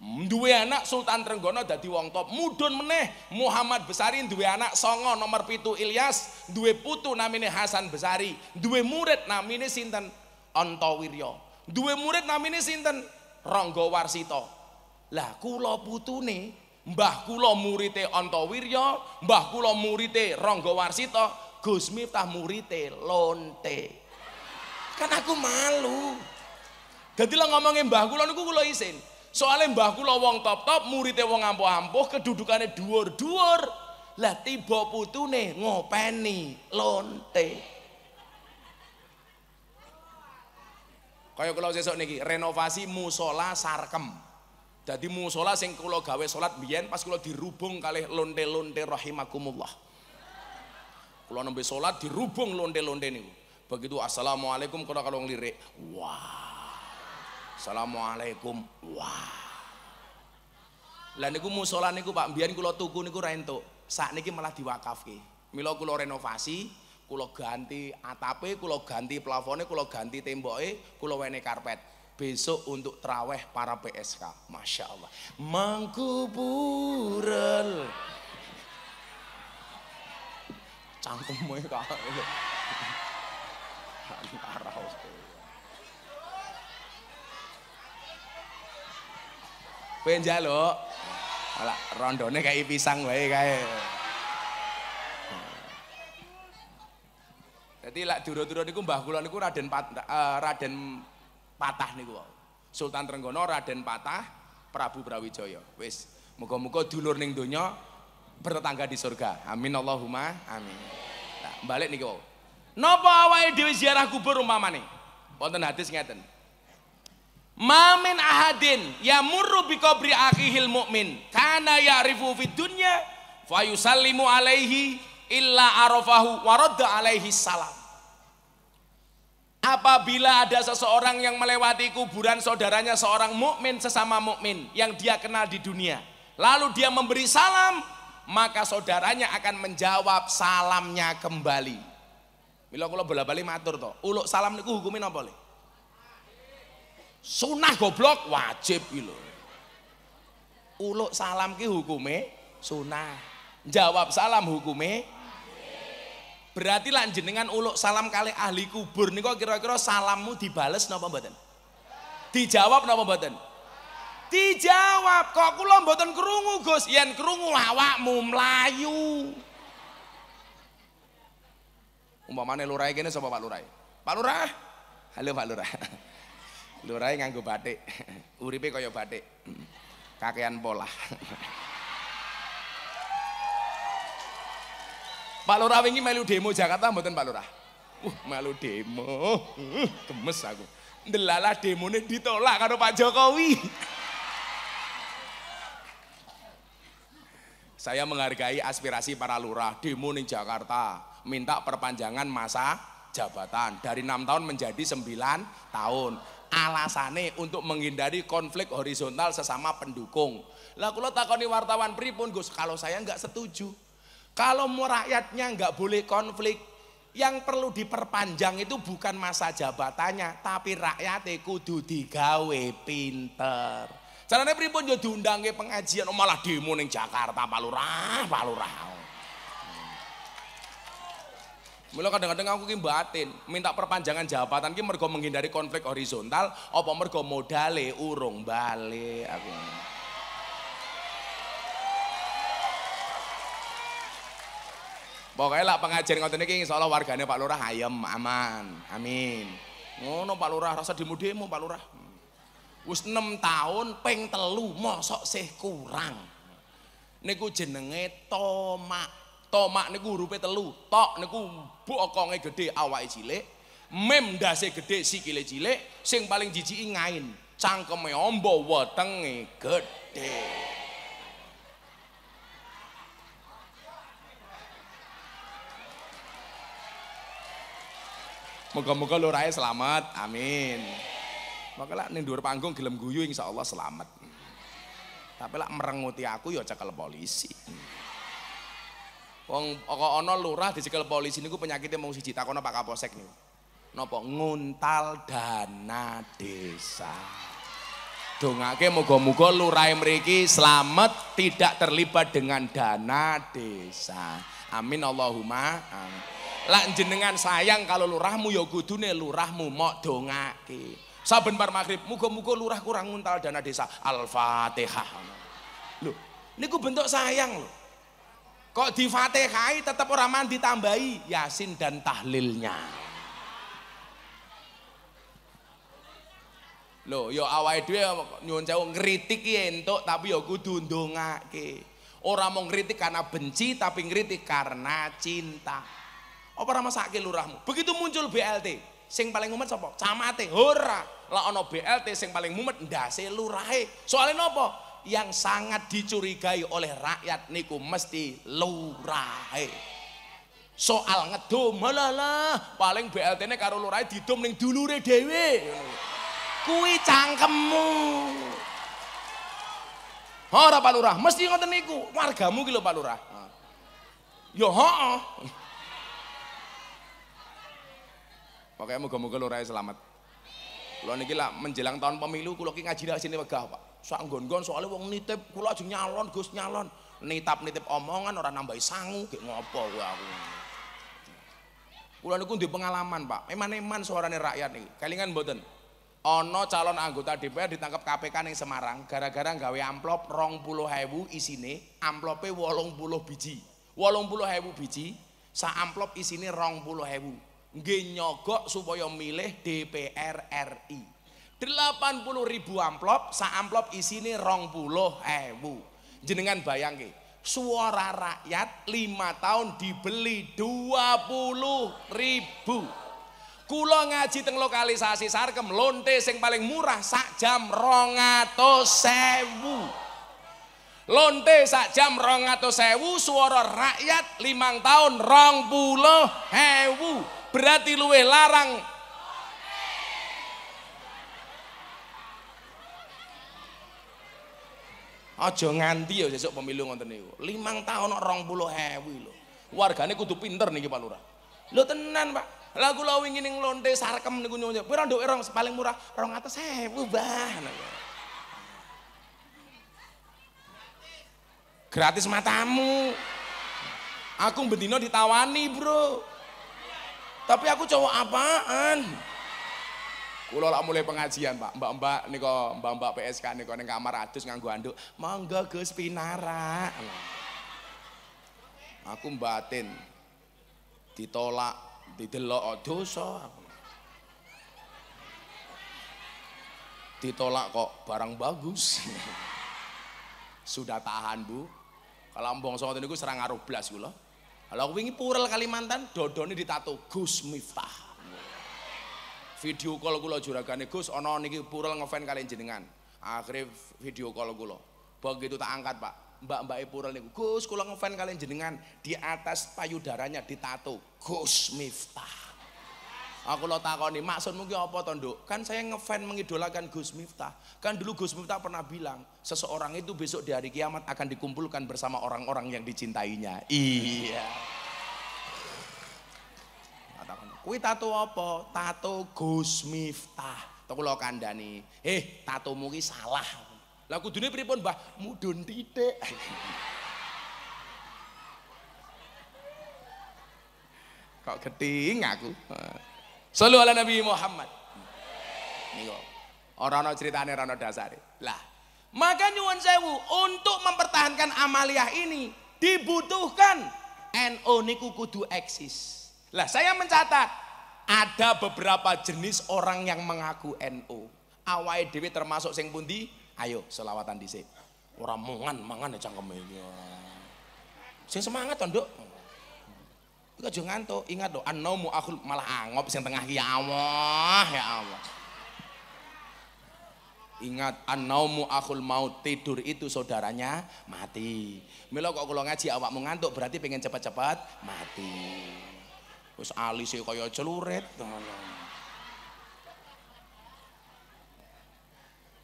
dua anak Sultan Trenggono jadi wong top mudun meneh Muhammad Besari dua anak songo nomor pitu Ilyas dua putu namine Hasan Besari dua murid namine sinten Antawirya dua murid namine sinten Ronggowarsito Warsito lah putu nih mbah kulo murite Antawirya mbah kulo murite Ronggowarsito Warsito Gus Miftah murite Lonte kan aku malu jadi lo ngomongin mbah kulo niku kulo isin Soalnya mbahku lo wong top-top, muridnya wong ampuh-ampuh, kedudukannya dhuwur-dhuwur. Lah tiba putune ngopeni lonte. Kaya kula sesuk niki renovasi musola sarkem. Jadi musola sing kula gawe salat biyen pas kula dirubung kalih lonte-lonte rahimakumullah. Kula nembe salat dirubung lonte-lonte niku. Begitu assalamualaikum kula kalau nglirik. Wah. Wow. Assalamualaikum. Wah. Lah niku musala niku Pak, biyen kula tuku niku ora entuk. Sakniki malah diwakafke. Mila kula renovasi, kula ganti atape, kula ganti plafone, kula ganti temboke, kula wene karpet. Besok untuk traweh para PSK. Masya Allah. Mangkuburel. Cangkemmu ya kak. Antara. Kowe njaluk. Malah rondone kayak pisang wae kae. Jadi lak dura-dura niku Mbah kula niku Raden Pat, uh, Raden Patah niku Sultan Trenggono Raden Patah Prabu Brawijaya. Wis, muga-muga dulur ning donya bertetangga di surga. Amin Allahumma amin. Nah, balik niku, wae. Napa awake dhewe ziarah kubur umpamane? Wonten hadis ngeten. Mamin ahadin ya murru bi qabri akhihil mu'min kana ya'rifu fid dunya fayusallimu alaihi illa arafahu wa radda alaihi salam. Apabila ada seseorang yang melewati kuburan saudaranya seorang mukmin sesama mukmin yang dia kenal di dunia, lalu dia memberi salam, maka saudaranya akan menjawab salamnya kembali. Mila kula bola-bali matur to, uluk salam niku hukumin apa boleh? Sunah goblok wajib ilo ulok Uluk salam ki hukume sunah. Jawab salam hukume Berarti lanjut dengan uluk salam kali ahli kubur nih kok kira-kira salammu dibales napa mboten? Dijawab napa mboten? Dijawab kok kula mboten krungu Gus, yen krungu awakmu mlayu. Umpamane lurae kene sapa Pak Lurae? Pak Lurah. Halo Pak Lurah. Lurae nganggo batik. Uripe kaya batik. Kakean pola. Pak Lurah wingi melu demo Jakarta mboten Pak Lurah? Uh, melu demo. Uh, gemes aku. Ndelalah demone ditolak karo Pak Jokowi. Saya menghargai aspirasi para lurah demo di Jakarta, minta perpanjangan masa jabatan dari enam tahun menjadi 9 tahun alasane untuk menghindari konflik horizontal sesama pendukung. Lah kalau takoni wartawan pripun Gus, kalau saya nggak setuju. Kalau mau rakyatnya nggak boleh konflik, yang perlu diperpanjang itu bukan masa jabatannya, tapi rakyatnya kudu digawe pinter. Caranya pripun yo diundangi pengajian, oh malah demo neng Jakarta, Pak Lurah, Mula kadang-kadang aku ki batin, minta perpanjangan jabatan ki mergo menghindari konflik horizontal apa mergo modale urung balik aku. Pokoknya lah pengajian konten ini insya Allah warganya Pak Lurah ayem, aman, amin. Ngono Pak Lurah, rasa demo demo Pak Lurah. Wis 6 tahun peng telu mosok sih kurang. Niku jenenge tomak. Tomak niku hurufe telu, tok niku bu okonge gede awake cilik mem dase gede sikile cilik sing paling jijiki ngain cangkeme ombo wetenge gede Moga-moga lo raya selamat. Amin. Maka lah ning dhuwur panggung gelem guyu insyaallah selamat. Tapi lah merenguti aku ya cekal polisi. Wong kok ana lurah dicekel polisi niku penyakitnya mau siji takono Pak Kapolsek niku. Napa nguntal dana desa. Dongake muga-muga lurah mriki selamat tidak terlibat dengan dana desa. Amin Allahumma amin. Lah jenengan sayang kalau lurahmu ya kudune lurahmu mok dongake. Saben bar maghrib muga-muga lurah kurang nguntal dana desa. Al-Fatihah. Lho, gue bentuk sayang lho. Kok di Fatihai tetap orang mandi tambahi Yasin dan tahlilnya. Lo, yo ya awai dia nyuwun sewu ngeritik ya, entuk tapi yo ya kudu ndongake. orang mau ngeritik karena benci tapi ngeritik karena cinta. Apa ora masake lurahmu? Begitu muncul BLT, sing paling umet sapa? Camate. hora, Lah ono BLT sing paling mumet ndase lurahe. Soalnya nopo yang sangat dicurigai oleh rakyat niku mesti lurahe soal ngedum malah paling BLT ini karo lurahe didum ning dulure dewe. Kui cangkemmu ora Pak Lurah mesti ngoten niku wargamu ki lho Pak Lurah yo ho, Pokoknya moga-moga lurahe selamat. Kalau niki lah menjelang tahun pemilu, ki ngaji nang sini wegah pak sak nggon-nggon soalnya wong nitip kula ajeng nyalon Gus nyalon nitap-nitip omongan orang nambahi sangu gek ngopo kuwi aku kula niku ndek pengalaman Pak eman-eman suarane rakyat iki kelingan mboten ana calon anggota DPR ditangkap KPK ning Semarang gara-gara gawe amplop 20.000 isine amplope 80 biji 80.000 biji sak amplop isine 20.000 nggih nyogok supaya milih DPR RI 80 ribu amplop, sa amplop isini rong puluh ewu. Jenengan bayangke, suara rakyat lima tahun dibeli dua puluh ribu. Kulo ngaji teng lokalisasi sarkem lonte sing paling murah sak jam rong atau sewu. Lonte sak jam rong atau sewu, suara rakyat limang tahun rong puluh hebu. Berarti luwe larang Aja nganti ya sesuk pemilu ngonten niku. 5 tahun kok 20.000 lho. Wargane kudu pinter niki Pak Lurah. Lho tenan, Pak. Lah kula wingi ning Lonte Sarkem niku nyuwun. Pira nduk rong paling murah 200.000, Mbah. Gratis matamu. Aku bendino ditawani, Bro. Tapi aku cowok apaan? Kulo lak mulai pengajian, Pak. Mbak-mbak kok mbak-mbak PSK kok ning kamar adus nganggo anduk. Monggo Gus pinarak. Aku batin ditolak, didelok oh, dosa. Ditolak kok barang bagus. Sudah tahan, Bu. Kalau soal itu niku serang arublas kula. Kalau gue wingi Purel Kalimantan dodone ditato Gus Miftah video call kula juragane Gus ana niki purel ngefan kalian jenengan. akhir video call kula. Begitu tak angkat, Pak. Mbak-mbake purel niku, Gus kula ngefan kalian jenengan di atas payudaranya ditato Gus Miftah. Aku lo takoni, maksudmu ki apa to, Kan saya ngefan mengidolakan Gus Miftah. Kan dulu Gus Miftah pernah bilang, seseorang itu besok di hari kiamat akan dikumpulkan bersama orang-orang yang dicintainya. Iya. Kuwi tato apa? Tato Gus Miftah. Tuku lo kandani. Eh, tato mugi salah. Lah kudune pripun, Mbah? mudun titik. Kok keting aku. Selalu ala Nabi Muhammad. Niku. Ora ana critane, ora ana dasare. Lah, maka nyuwun sewu untuk mempertahankan amaliah ini dibutuhkan NO niku kudu eksis. Lah saya mencatat ada beberapa jenis orang yang mengaku NU. NO. Awai dewi termasuk sing pundi? Ayo selawatan dhisik. Ora mangan mangan ya cangkeme. Sing semangat to, Nduk. Iku aja ngantuk, ingat lho, mu akhul malah angop sing tengah ya Allah, ya Allah. Ingat mu akhul maut, tidur itu saudaranya mati. Mila kok kula ngaji awakmu ngantuk berarti pengen cepat-cepat mati. wis alise kaya celurit ngono.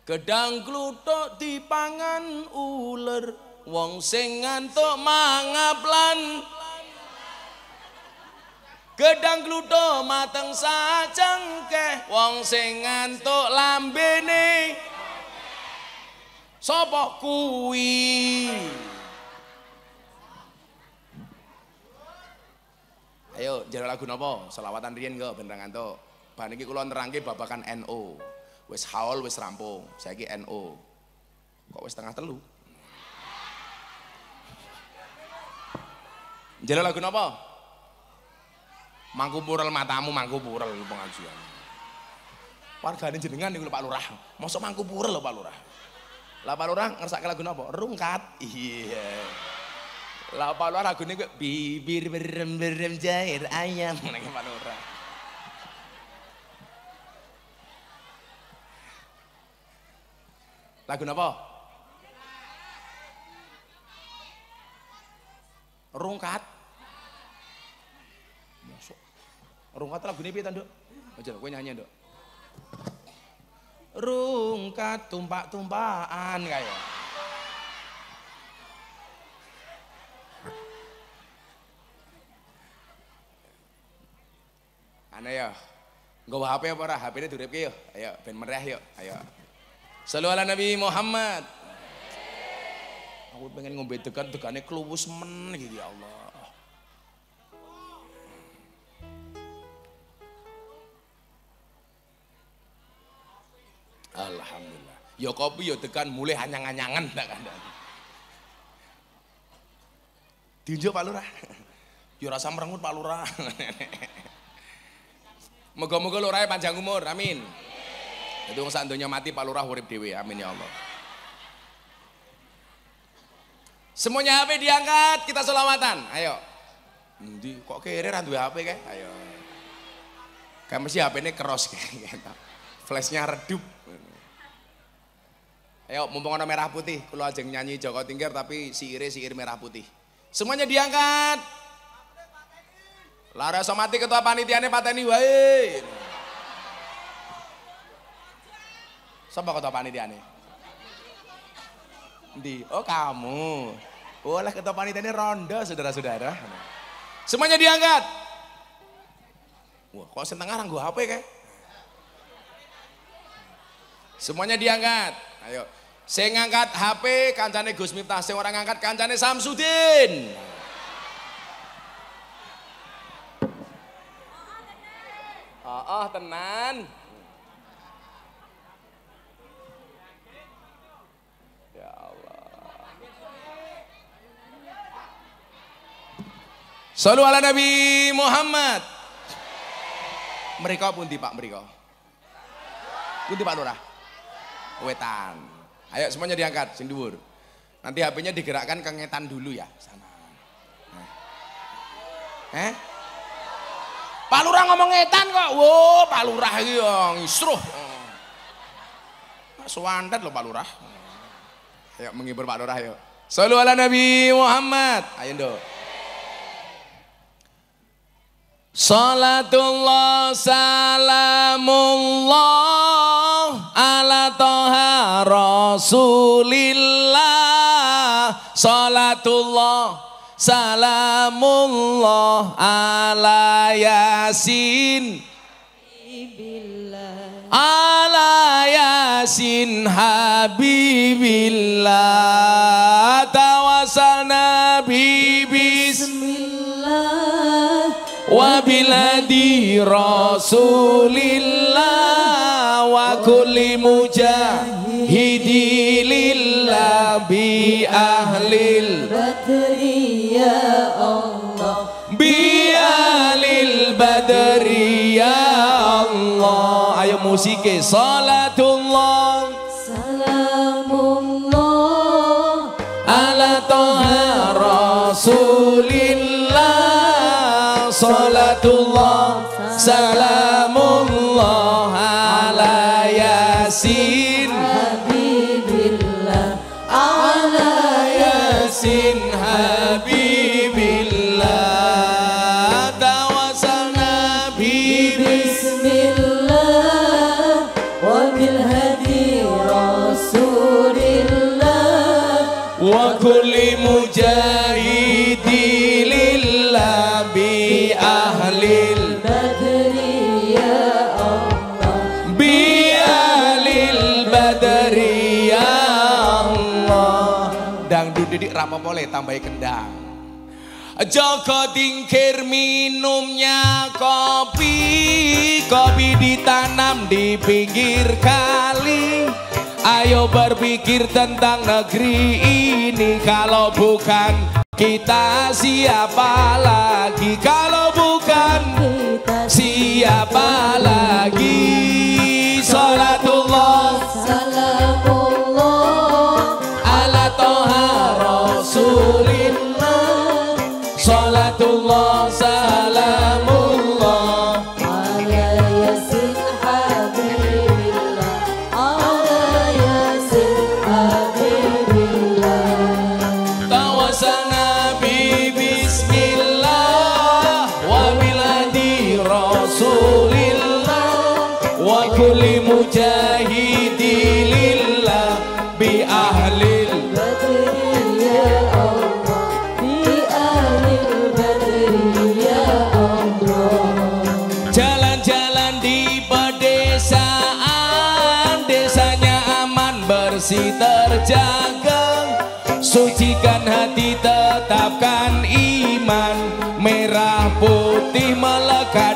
Gedang kluthuk dipangan uler, wong sing ngantuk mangaplan. Gedang kluthuk mateng sajengkeh, wong sing ngantuk lambene. Sopo kuwi? Sopo kuwi? Ayo jero lagu napa? Selawatan riyen kok ben ngantuk. Ban iki kula nerangke babakan NO. Wis haul wis rampung. Saiki NO. Kok wis tengah telu? Jero lagu napa? Mangku purel matamu mangku purel pengajian. Wargane jenengan niku Pak Lurah. Mosok mangku purel lho Pak Lurah. Lah Pak Lurah ngersake lagu nopo? Rungkat. Iya. Yeah. Lah Pak Lurah ragune gue bibir berem-berem jair ayam nek Pak Lurah. Lagu napa? Rungkat. Masuk. Rungkat lagune piye ta, Nduk? Aja kowe nyanyi, Nduk. Rungkat tumpak-tumpakan kayak. Ana ya. Nggawa HP apa ora? HP-ne duripke yo. Ayo ben merah yo. Ayo. Selalu ala Nabi Muhammad. Aku pengen ngombe dekat degane kluwus men gitu ya Allah. Alhamdulillah. Yo ya kopi yo ya tekan mulai hanya nganyangan, tak ada. Diunjuk Pak Lurah. Yo ya rasa merengut Pak Lurah. Moga-moga raya panjang umur. Amin. Itu yang santunya mati Pak Lurah urip dewi, Amin ya Allah. Semuanya HP diangkat, kita selawatan. Ayo. Nanti kok kere randu HP kae? Ayo. Kayak mesti hp ini keros kayak Flashnya redup. Ayo mumpung warna merah putih, kalau aja nyanyi Joko Tingkir tapi si si siir merah putih. Semuanya diangkat. Lara somati ketua panitiane pateni wae. Sapa ketua panitiane? Di, oh kamu. boleh ketua panitiane ronda saudara-saudara. Semuanya diangkat. Wah, kok seneng ngarang gua HP kayak. Semuanya diangkat. Ayo. Saya ngangkat HP kancane Gus Miftah, Saya orang ngangkat kancane Samsudin. Oh, oh tenan. Ya Allah. Salu ala Nabi Muhammad. Mereka pun di Pak mereka. Pun di Pak Lurah. Wetan. Ayo semuanya diangkat, sindur. Nanti HP-nya digerakkan ke ngetan dulu ya, sana. Eh? Pak Lurah ngomong etan kok. Wo, Pak Lurah iki yo oh, ngisruh. Oh. Suwandet lho Pak Lurah. Ayo menghibur Pak Lurah yuk. Selalu ala Nabi Muhammad. Ayo nduk. Salatullah salamullah ala toha rasulillah Salatullah Salamullah ala Yasin Ala Yasin Habibillah Tawasal Nabi Bismillah Wabiladi Rasulillah Wa kulli mujahidilillah Bi ahlil batri يا الله بيا للبدر يا الله أي موسيقى صلاة الله سلام الله على طه وكل مجاهد لله بأهل البدر يا الله بأهل البدر يا Allah ya Dangdut didik Rama boleh tambahi kendang Joko tingkir minumnya kopi Kopi ditanam di pinggir kali Ayo berpikir tentang negeri ini Kalau bukan kita siapa lagi Kalau bukan siapa lagi putih melekat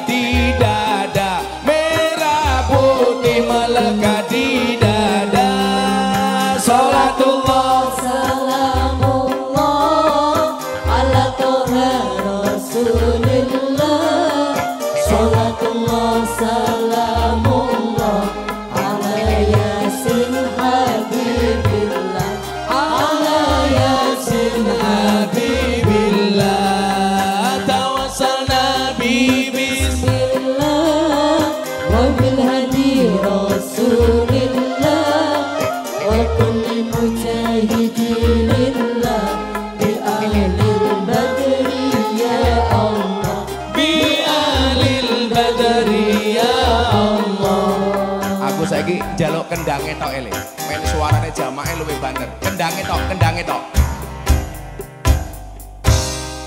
kendange tok ele. Men suarane jamake luwe banter. Kendange tok, kendange tok.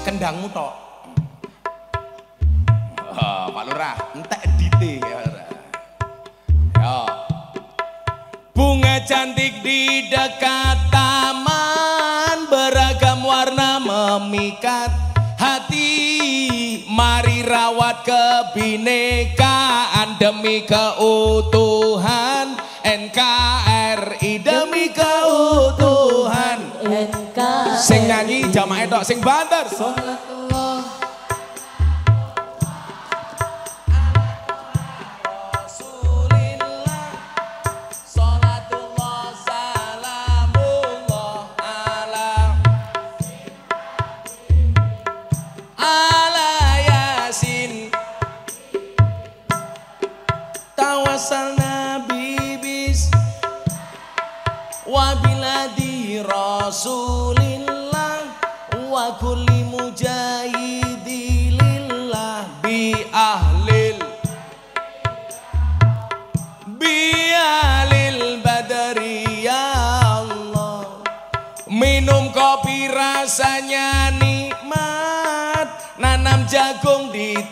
Kendangmu tok. Oh, Pak Lurah, entek dite ya. Yo. Ya. Bunga cantik di dekat taman beragam warna memikat hati mari rawat kebinekaan demi keutuhan NKRI demi keutuhan NKRI sing nyanyi jamaah itu, sing banter salatullah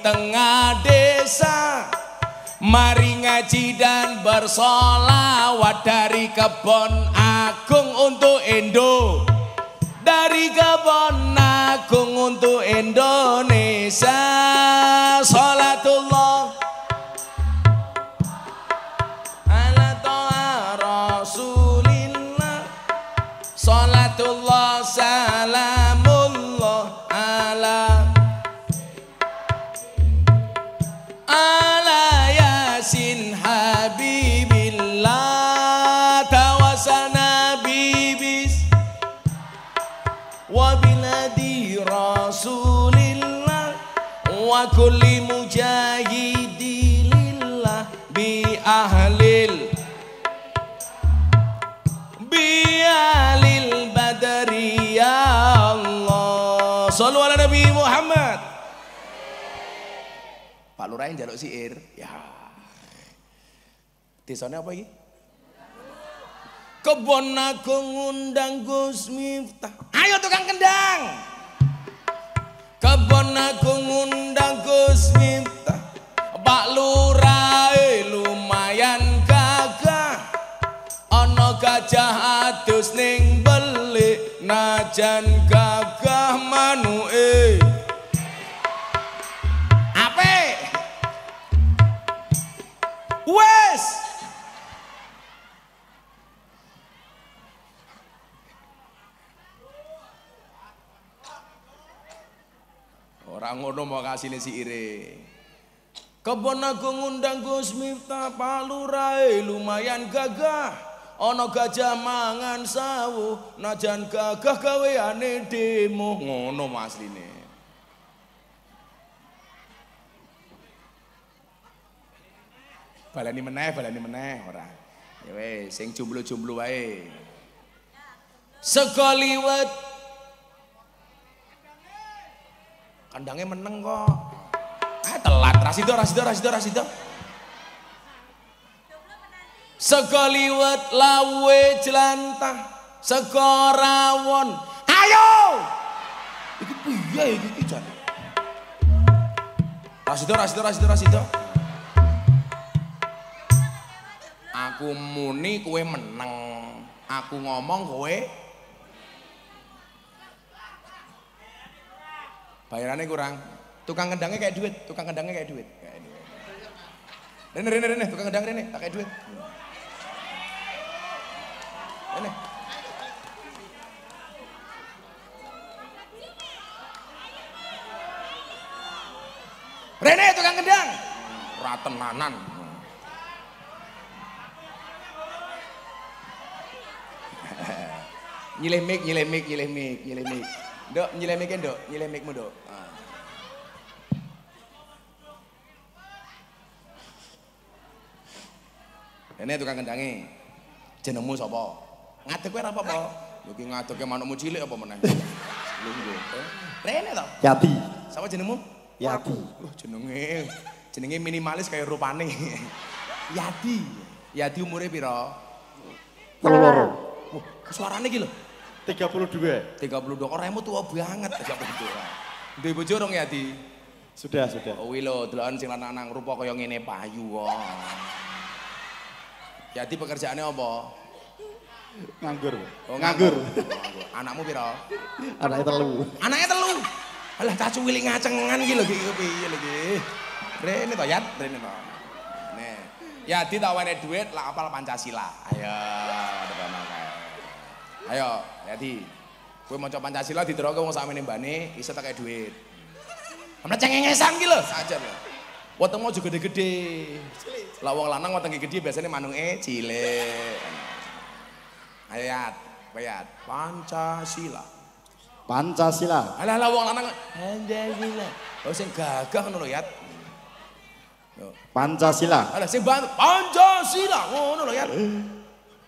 tengah desa Mari ngaji dan bersolawat dari kebon agung untuk Indo Dari kebon agung untuk Indonesia lurahe jaluk siir. Ya. Desane apa iki? Kebon aku ngundang Gus Miftah. Ayo tukang kendang. Kebon aku ngundang Gus Miftah. Pak lurai lumayan gagah. Ono gajah adus ning beli najan gagah manu Eh. orang ngono mau kasih si ire Kebon aku ngundang Gus Miftah palurai lumayan gagah. ono gajah mangan sawu, najan gagah gaweane demo ngono ini balani meneh balani meneh orang ya sing jomblo-jomblo wae sekali wet Kandangnya meneng kok. Eh telat, Rasido, Rasido, Rasido, Rasido. Sego liwet lawe jelantah, sego rawon. Ayo! itu piye iki iki jan? Rasido, Rasido, Rasido, Rasido. Aku muni kue meneng. Aku ngomong kue. bayarannya kurang tukang kendangnya kayak duit tukang kendangnya kayak duit kayak ini Rene Rene Rene tukang kendang Rene tak kayak duit Rene Rene tukang kendang ratenanan lanan. nyilemik nyilemik nyilemik nyileh Dok, nyilai mic dok, nyilai dok. Ah. Ini tukang kendangi. jenemu sapa? Ngadeg kowe apa, Pak? Lho ki ngadege manukmu cilik apa meneh? Lungguh. Eh? Rene to? Yati. sama jenemu? Yati. Loh jenenge jenenge minimalis kayak rupane. Yati. Yati umure piro? Loro. Wah, suarane ki lho. 32. 32. emu tua banget aja berdua. Duwe bojo ya, Di? Sudah, sudah. Oh, wilo, delokan sing lanang-lanang rupa kaya ngene payu kok. Jadi ya, pekerjaannya apa? Nganggur. Oh, nganggur. nganggur. Oh, anakmu piro? Anaknya telu. Anaknya telu. Alah cacu wili ngacengan iki lho iki piye lho iki. Rene to, Yat, rene to. Nih. Ya tawane duit lah apal Pancasila. Ayo, Ayo, gue mau coba Pancasila mau wong sakmene nih iso tak duit. Amne cengengesan ki saja sajar lho. Wetengmu juga gede-gede. lawang lanang wetenge gede biasanya manung eh cile, Ayat, ayat Pancasila. Pancasila. ala lawang lanang Pancasila. Oh sing gagah menurut ya pancasila, Pancasila. sih bang, Pancasila ngono lho, Yat.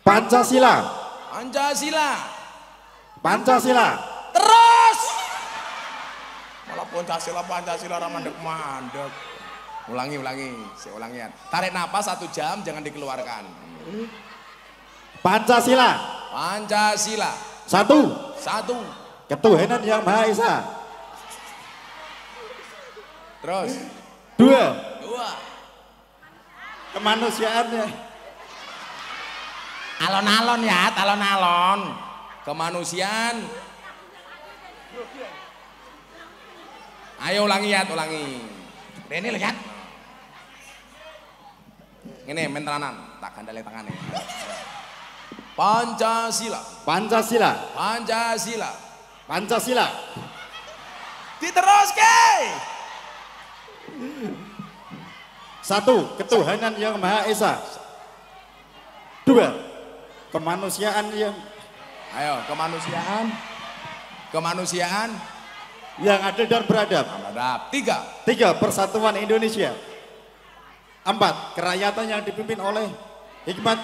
Pancasila. Pancasila. Pancasila. Terus. Malah Pancasila Pancasila ora mandek-mandek. Ulangi ulangi, saya ulangian. Ya. Tarik nafas satu jam jangan dikeluarkan. Pancasila. Pancasila. Satu. Satu. Ketuhanan yang Maha Esa. Terus. Dua. Dua. Kemanusiaannya alon-alon ya alon-alon kemanusiaan ayo ulangi ya ulangi Ini lihat ini mentranan, tak gandalin tangannya Pancasila Pancasila Pancasila Pancasila diteruske satu ketuhanan yang maha esa dua Kemanusiaan yang Ayo, kemanusiaan. Kemanusiaan. Yang adil dan beradab. Beradab. Tiga. Tiga, persatuan Indonesia. Empat, kerakyatan yang dipimpin oleh hikmat.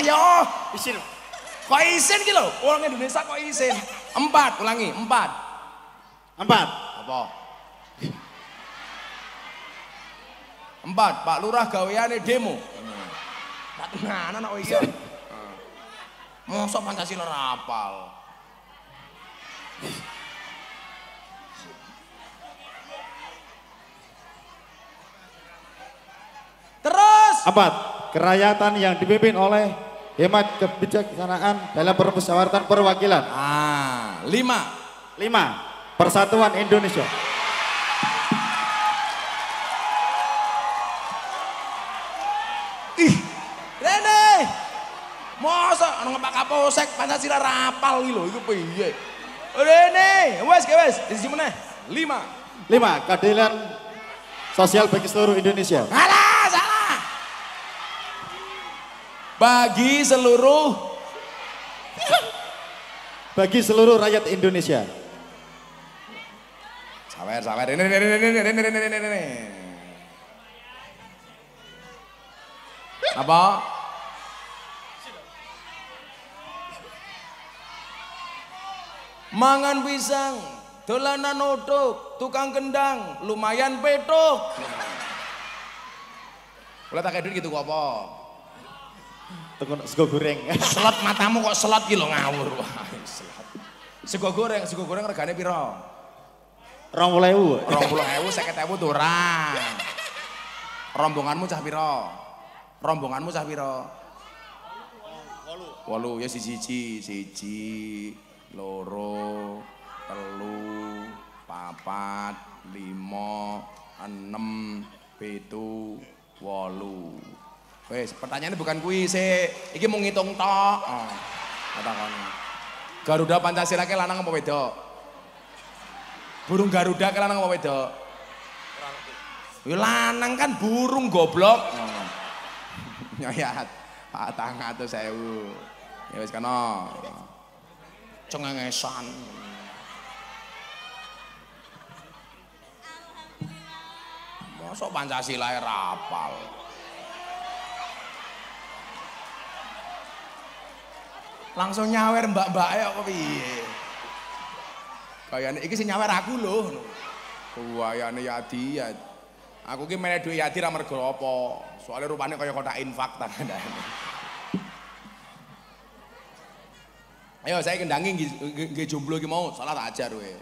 Ayo. Isin. Kok isin gitu? Orang Indonesia kok isin? Empat, ulangi. Empat. Empat. Apa? Empat, Pak Lurah gaweane demo. Tak tenanan kok iki. Mosok Pancasila ora apal. Terus. Empat, kerakyatan yang dipimpin oleh hemat kebijaksanaan dalam permusyawaratan perwakilan. Ah, lima. Lima, persatuan Indonesia. Masa ana Pak Kapolsek Pancasila rapal iki lho, iku piye? Rene, wes ge wes, isi meneh. 5. 5 keadilan sosial bagi seluruh Indonesia. Salah, salah. Bagi seluruh bagi seluruh rakyat Indonesia. Sawer, sawer. Ini, ini, ini, ini, ini, ini, ini, ini. Apa? mangan pisang dolanan odok tukang kendang lumayan petok. kalau tak duit gitu kok apa sego goreng eh, selot matamu kok selot gitu ngawur sego goreng sego goreng regane piro ewu seket ewu turang rombonganmu cah piro rombonganmu cah piro Walu, walu, ya siji cici. siji loro telu papat limo enem pitu wolu wes pertanyaannya bukan kuis. sih iki mau ngitung tok oh, Garuda Pancasila ke lanang apa wedok burung Garuda ke lanang apa wedok lanang kan burung goblok oh. nyoyat patang atau sewu ya wes kana cengengesan. masuk Pancasila ya rapal. Langsung nyawer mbak-mbak ya kok piye. Kayane iki sing nyawer aku lho. Wayane Yadi ya. Aku ki mene dhuwit Yadi ra mergo apa. Soale rupane kaya kotak infak tangan Ayo saya kendangi nggih jomblo ki mau salat ajar we.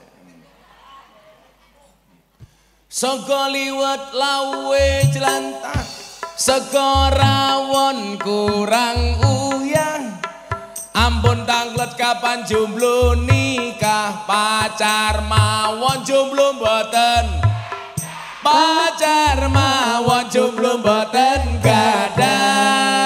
Sego liwet lawe jelantah Sego rawon kurang uyang Ampun tanglet kapan jomblo nikah Pacar mawon jomblo mboten Pacar mawon jomblo mboten gadah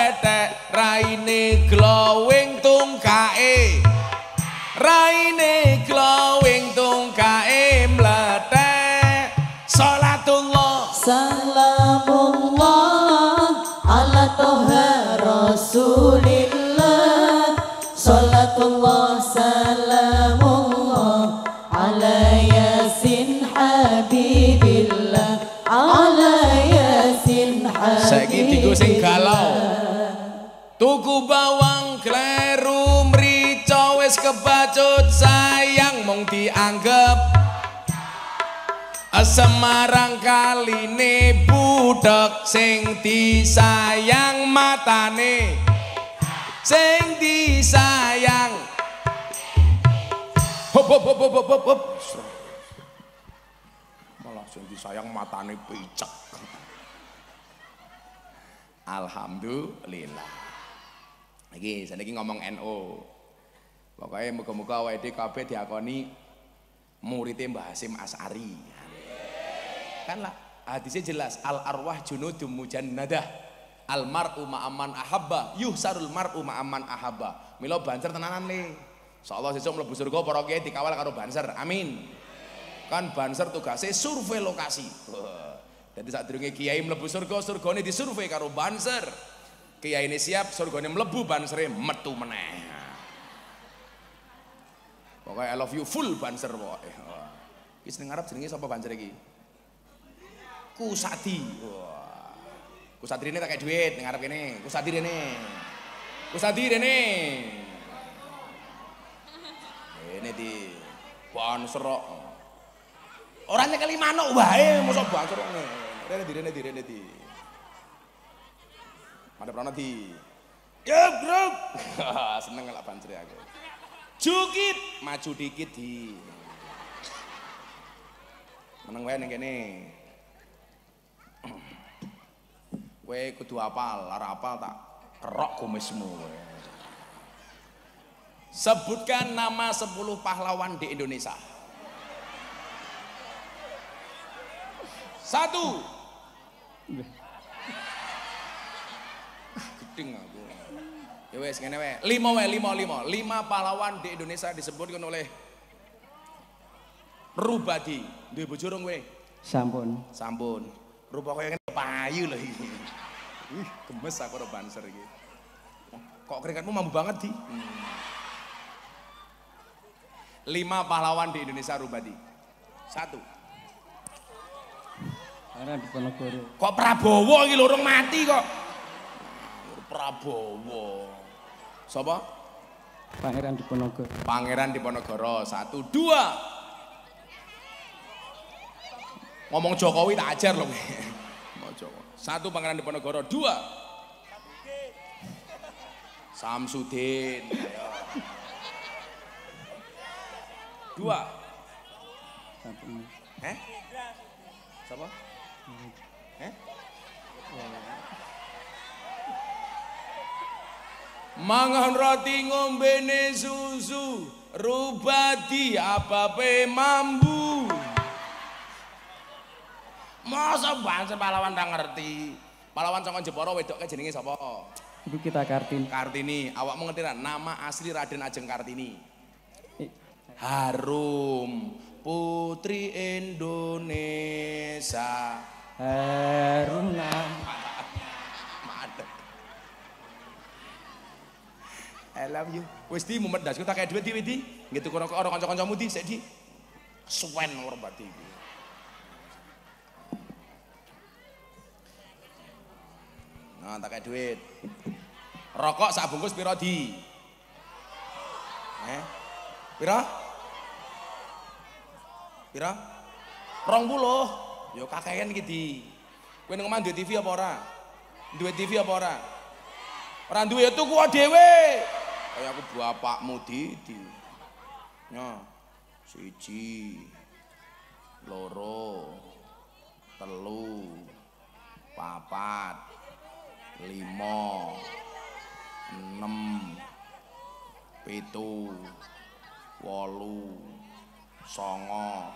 raine glowing tungkae raine glowing tungkae mletek salatullah salamullah ala toha rasulillah salatullah salamullah ala yasin habibillah ala yasin habibillah saiki digo sing galau Tuku bawang kleru mrica wis kebacut sayang mong dianggep Semarang ne budak sing disayang matane sing disayang hop hop hop hop hop hop malah sing disayang matane picek alhamdulillah lagi saya lagi ngomong NO. pokoknya muka-muka WD KB diakoni muridnya Mbah Hasim As'ari. Kan lah hadisnya jelas al arwah junudum mujannadah al mar'u ma'aman ahabba sarul mar'u ma'aman ahabba milo banser tenanan le insyaallah sesuk mlebu surga para kiai dikawal karo banser amin kan banser tugasnya survei lokasi jadi saat dirungi kiai melebu surga surga ini disurvei karo banser kiai ini siap surgane mlebu banser metu meneh pokoknya I love you full banser pokoke iki seneng arep jenenge sapa banser iki Kusati ku Kusati ini tak kayak duit ngarep arep kene Kusati rene Kusati rene ini di banser orangnya kelima manuk wae mosok banser rene di rene di rene di Mada rono di. Ya, grup Seneng lah banjir ya aku. Jukit maju dikit di. Meneng wae ning kene. Kowe kudu apal, ora apal tak kerok kumismu kowe. Sebutkan nama 10 pahlawan di Indonesia. Satu. Gading aku. Ya wes ngene wae. 5 wae 5 5. 5 pahlawan di Indonesia disebutkan oleh Rubadi. Duwe bojo rong kowe? Sampun. Sampun. Rupa kaya ngene payu lho iki. Ih, gemes aku karo banser iki. Kok keringatmu mambu banget, Di? Hmm. Lima pahlawan di Indonesia Rubadi. Satu. Karena Diponegoro. Kok Prabowo iki lorong mati kok. Prabowo. Sapa? Pangeran Diponegoro. Pangeran Diponegoro. Satu, dua. Ngomong Jokowi tak ajar loh. Satu Pangeran Diponegoro. Dua. Samsudin. Dua. Eh? Siapa? Eh? Ya, ya. mangan roti ngombene susu rubadi apa pe mambu masa bangsa pahlawan tak ngerti pahlawan saka Jepara wedok jenenge sopo. Ibu kita Kartini. Kartini, awak mengerti nama asli Raden Ajeng Kartini. Harum Putri Indonesia. Harum nama. I love you. Wis di mumet das tak kaya duit di di. Gitu, Nggih tuku rokok karo kanca-kancamu di sik di. Suwen ora bati iki. Nah, tak kaya duit. Rokok sak bungkus piro di? Eh? Piro? Piro? 20. Ya kakean iki di. Kowe nang omah duwe TV apa ora? Duwe TV apa ora? Orang duwe ya tuku dhewe. kaya aku bapakmu didi ya siji loro telu papat lima enam pitu wolu songo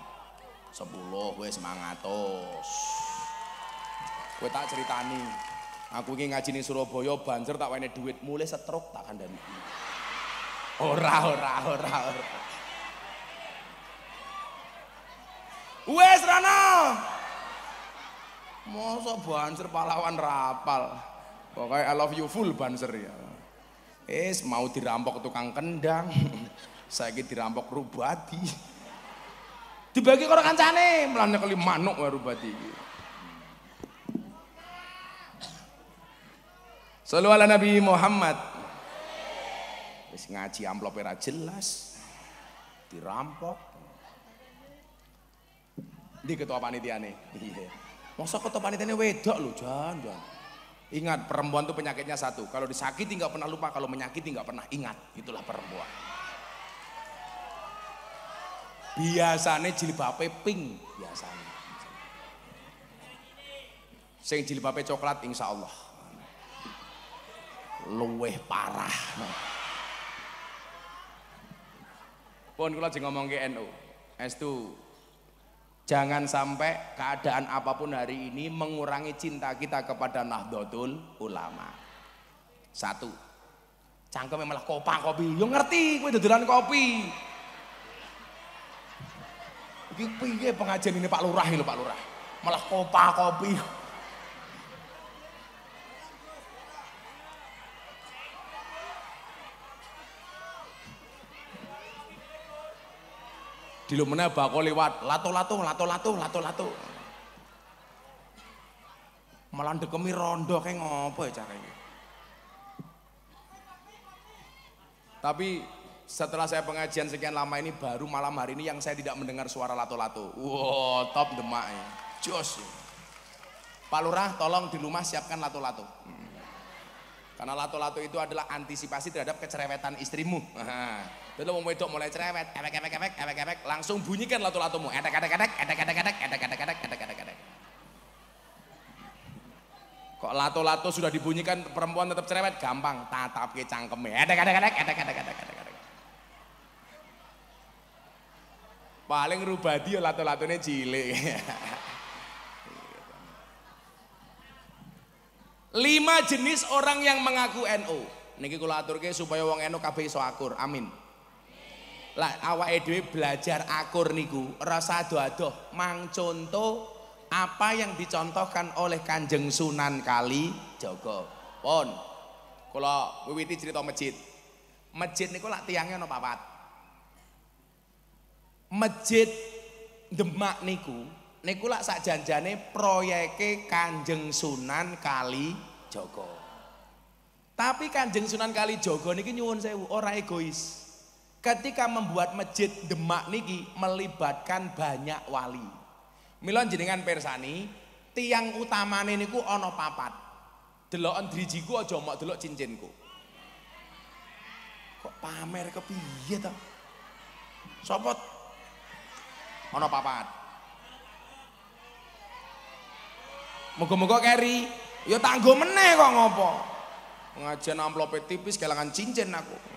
sepuluh wes mangatos gue tak ceritani aku ingin ngajinin Surabaya banjir tak wane duit mulai setruk tak kandani Ora ora ora ora. Wes Rana, Masa banser pahlawan rapal. Pokoknya I love you full banser ya. Es mau dirampok tukang kendang. saya ini dirampok rubati. Dibagi karo kancane, melanda kali manuk wae rubati iki. ala Nabi Muhammad Wis ngaji amplop ora jelas. Dirampok. Di ketua panitia nih Iya. Masa ketua nih wedok lo jangan jangan Ingat perempuan tuh penyakitnya satu. Kalau disakiti nggak pernah lupa, kalau menyakiti nggak pernah ingat. Itulah perempuan. Biasanya jilbabnya pink biasanya. Sing jilbabnya coklat insyaallah Allah. Luweh parah. Pun kalau sing ngomong ke NU. Estu jangan sampai keadaan apapun hari ini mengurangi cinta kita kepada Nahdlatul Ulama. Satu. cangkem malah kopang kopi. Yo ngerti kowe dodolan kopi. Iki piye pengajian ini Pak Lurah ini Pak Lurah. Malah kopang kopi. Di mana bako lewat. lato-lato, lato-lato, lato-lato. Malah dekemi rondo kayak ngopo ya caranya. Tapi setelah saya pengajian sekian lama ini baru malam hari ini yang saya tidak mendengar suara lato-lato. Wow, top demak ya. Jos. Ya. Pak Lurah tolong di rumah siapkan lato-lato. Karena lato-lato itu adalah antisipasi terhadap kecerewetan istrimu. Dadi mau wedok mulai cerewet, ewek-ewek-ewek, ewek-ewek, langsung bunyikan latu-latumu. Etek-etek-etek, etek-etek-etek, etek-etek-etek, etek-etek-etek. Kok lato-lato sudah dibunyikan perempuan tetap cerewet, gampang tatapke cangkeme. Etek-etek-etek, etek-etek-etek, etek-etek. Paling rubah dia lato latune cilik. Lima jenis orang yang mengaku NU. NO. Niki kula aturke supaya wong NU NO kabeh iso akur. Amin lah awak edwi belajar akur niku rasa adoh ado mang contoh apa yang dicontohkan oleh Kanjeng Sunan Kali joko Pon. kalau wiwiti cerita masjid. Masjid niku lah tiangnya no papat. Masjid Demak niku niku lah sak janjane proyeke Kanjeng Sunan Kali joko Tapi Kanjeng Sunan Kali joko niki nyuwun sewu ora egois ketika membuat masjid Demak niki melibatkan banyak wali. Mila jenengan persani, tiang utamane niku ana papat. Deloken drijiku aja mok delok cincinku. Kok pamer kepiye to? Sopot ono papat. Moga-moga keri, yo ya tanggo meneh kok ngopo. Ngajen amplopet tipis kelangan cincin aku.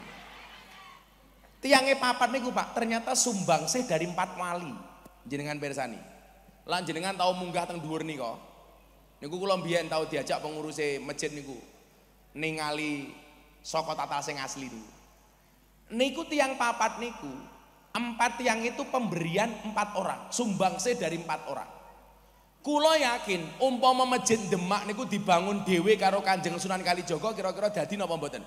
Tiangnya papat niku Pak, ternyata sumbang sih dari empat wali. Jenengan bersani. Lan jenengan tahu munggah teng dhuwur kok. Niku kula mbiyen tahu diajak pengurusnya masjid niku ningali saka tata sing asli niku. Niku tiang papat niku, empat tiang itu pemberian empat orang, sumbang sih dari empat orang. Kulo yakin umpama masjid Demak niku dibangun Dewi karo Kanjeng Sunan Kalijaga kira-kira dadi napa mboten?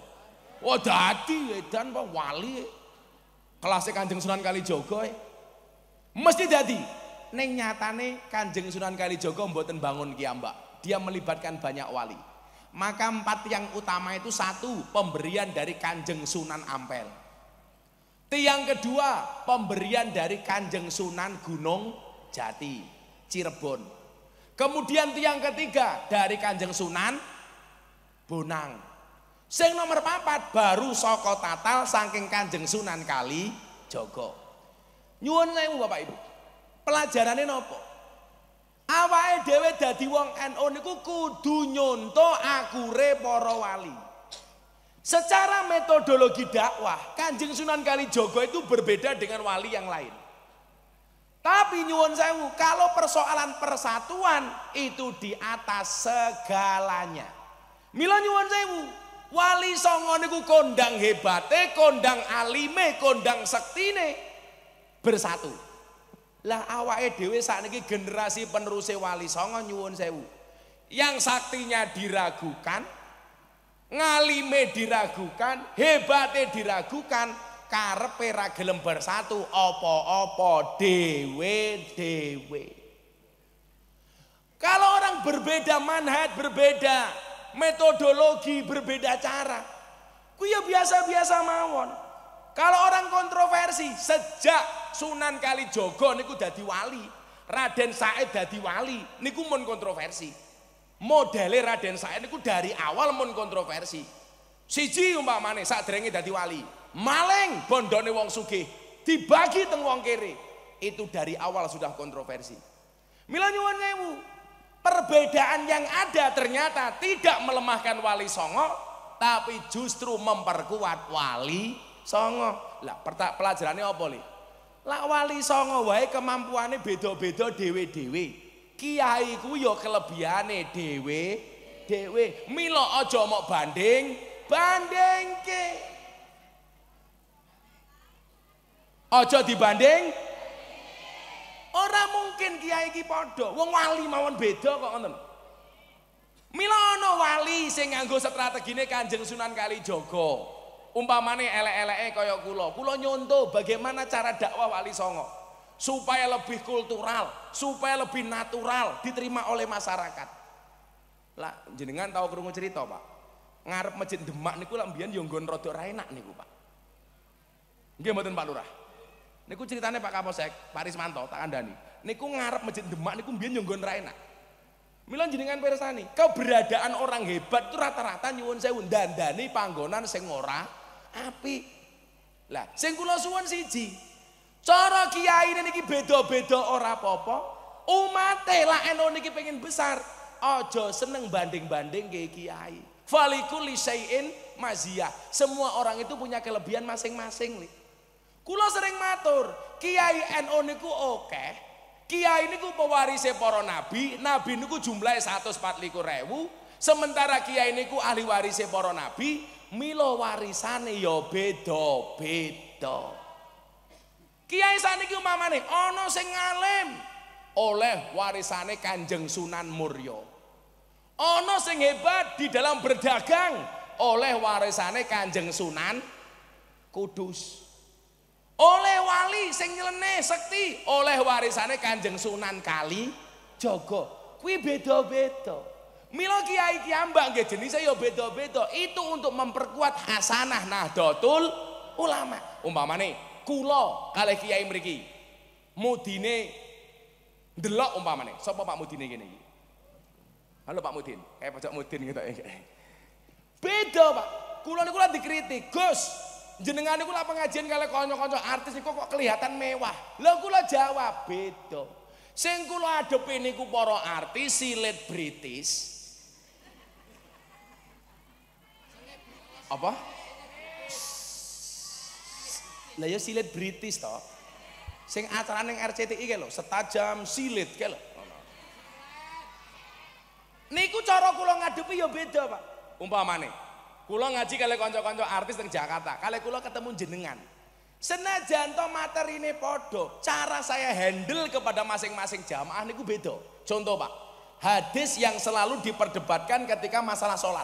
Oh dadi dan pak wali Kelasnya e Kanjeng Sunan Kalijogo, e. mesti jadi neng nyatane Kanjeng Sunan Kalijogo membuatkan bangun kiambak. Dia melibatkan banyak wali. Maka empat yang utama itu satu pemberian dari Kanjeng Sunan Ampel. Tiang kedua pemberian dari Kanjeng Sunan Gunung Jati, Cirebon. Kemudian tiang ketiga dari Kanjeng Sunan Bonang. Sing nomor papat baru soko tatal saking kanjeng sunan kali jogo. Nyuwun sewu bapak ibu. Pelajarannya nopo. Awake dewe dadi wong NU niku kudu nyonto akure para wali. Secara metodologi dakwah, Kanjeng Sunan Kalijogo itu berbeda dengan wali yang lain. Tapi nyuwun sewu, kalau persoalan persatuan itu di atas segalanya. Mila nyuwun sewu, Wali songo niku kondang hebate, kondang alime, kondang sektine bersatu. Lah awake saat sakniki generasi peneruse wali songo nyuwun sewu. Yang saktinya diragukan, ngalime diragukan, hebate diragukan, karepe ra gelem bersatu opo apa dhewe-dhewe. Kalau orang berbeda manhat, berbeda metodologi, berbeda cara. Ku ya biasa-biasa mawon. Kalau orang kontroversi, sejak Sunan Kalijogo niku dadi wali, Raden Said dadi wali, niku mun kontroversi. Modele Raden Said niku dari awal mun kontroversi. Siji umpamane sadrenge dadi wali, maling bondone wong sugih, dibagi teng wong kiri. Itu dari awal sudah kontroversi. Mila nyuwun Perbedaan yang ada ternyata tidak melemahkan wali songo, tapi justru memperkuat wali songo. Lah pelajarannya apa li? Lah wali songo wae kemampuannya beda-beda dewe-dewe. Kiai ku yo ya kelebihane dewe dewe. Milo ojo mau banding banding ke. Ojo dibanding Orang mungkin kiai iki padha. Wong wali mawon beda kok ngoten. Mila ana wali sing nganggo strategine Kanjeng Sunan Kalijaga. Umpamane elek-eleke kaya kula. Kula nyonto bagaimana cara dakwah wali songo supaya lebih kultural, supaya lebih natural diterima oleh masyarakat. Lah jenengan tahu krungu cerita, Pak? Ngarep masjid Demak niku lak mbiyen yo ya nggon rada ra enak niku, Pak. Nggih mboten Pak Lurah. Niku ceritanya Pak Kaposek, Pak Rismanto, tak kandani. Niku ngarep masjid Demak niku biar nyonggon raina. enak. Mila jenengan persani, beradaan orang hebat itu rata-rata nyuwun sewu dandani panggonan sing ora api. Lah, sing kula suwun siji. Cara kiai niki bedo-bedo ora popo. apa Umate lak eno niki pengen besar, Ojo seneng banding-banding kiai kiai. Falikul lisain maziyah. Semua orang itu punya kelebihan masing-masing nih. Kulo sering matur, Kiai NU NO niku oke, Kiai niku pewarise para nabi, nabi niku jumlahe 144.000, sementara kiai niku ahli warise para nabi, milo warisane ya beda-beda. Kiai saniki umpamane ana sing alim oleh warisane Kanjeng Sunan Muria. Ana sing hebat di dalam berdagang oleh warisane Kanjeng Sunan Kudus. Oleh wali sing nyeleneh sekti, oleh warisannya Kanjeng Sunan Kali jogo Kuwi beda-beda. Mila kiai kiambak nggih jenise ya beda-beda. Itu untuk memperkuat hasanah nah Nahdlatul Ulama. Umpamane kulo kalih kiai mriki mudine umpama umpamane. Sapa Pak Mudine kene Halo Pak Mudin, kayak pojok Mudin gitu. Beda, Pak. Kulon kulo dikritik, Gus, Jenengan itu lak pengajian kalau kanca-kanca artis itu kok kelihatan mewah. Lha kula jawab beda. Sing kula ini aku para artis silet British. Apa? Lah ya silet British toh Sing acara yang RCTI kae lho, setajam silit kae lho. Niku cara kula ngadepi ya beda, Pak. Umpamane Kulo ngaji kali konco-konco artis di Jakarta, kali kulo ketemu jenengan. Senajan to materi ini podo, cara saya handle kepada masing-masing jamaah niku beda. Contoh Pak, hadis yang selalu diperdebatkan ketika masalah sholat.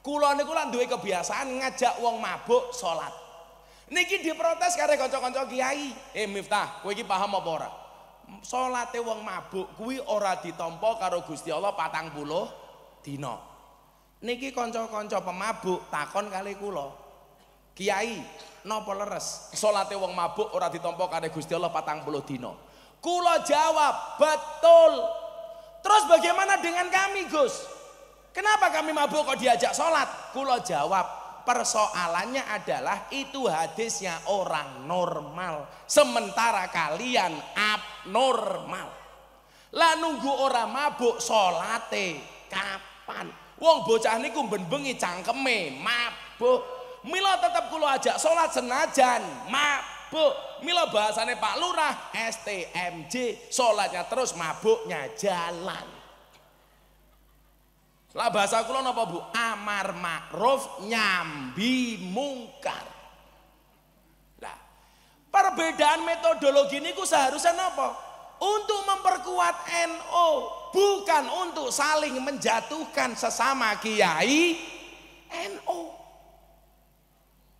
Kulo niku lan duwe kebiasaan ngajak wong mabuk sholat. Niki diprotes karena konco-konco kiai. Eh Miftah, kowe iki paham apa ora? Salate wong mabuk kuwi ora ditompok karo Gusti Allah patang 40 dina niki konco-konco pemabuk takon kali kula kiai nopo leres salate wong mabuk ora ditompo kare Gusti Allah 40 dina kula jawab betul terus bagaimana dengan kami Gus kenapa kami mabuk kok diajak salat kula jawab persoalannya adalah itu hadisnya orang normal sementara kalian abnormal lah nunggu orang mabuk solate kapan Wong bocah niku ben-bengi cangkeme mabuk. Mila tetap kulo ajak salat senajan mabuk. Milo bahasane Pak Lurah STMJ, salatnya terus mabuknya jalan. Lah bahasa kulo napa Bu? Amar makrof nyambi mungkar. Lah perbedaan metodologi niku seharusnya napa? Untuk memperkuat NO, bukan untuk saling menjatuhkan sesama kiai NO.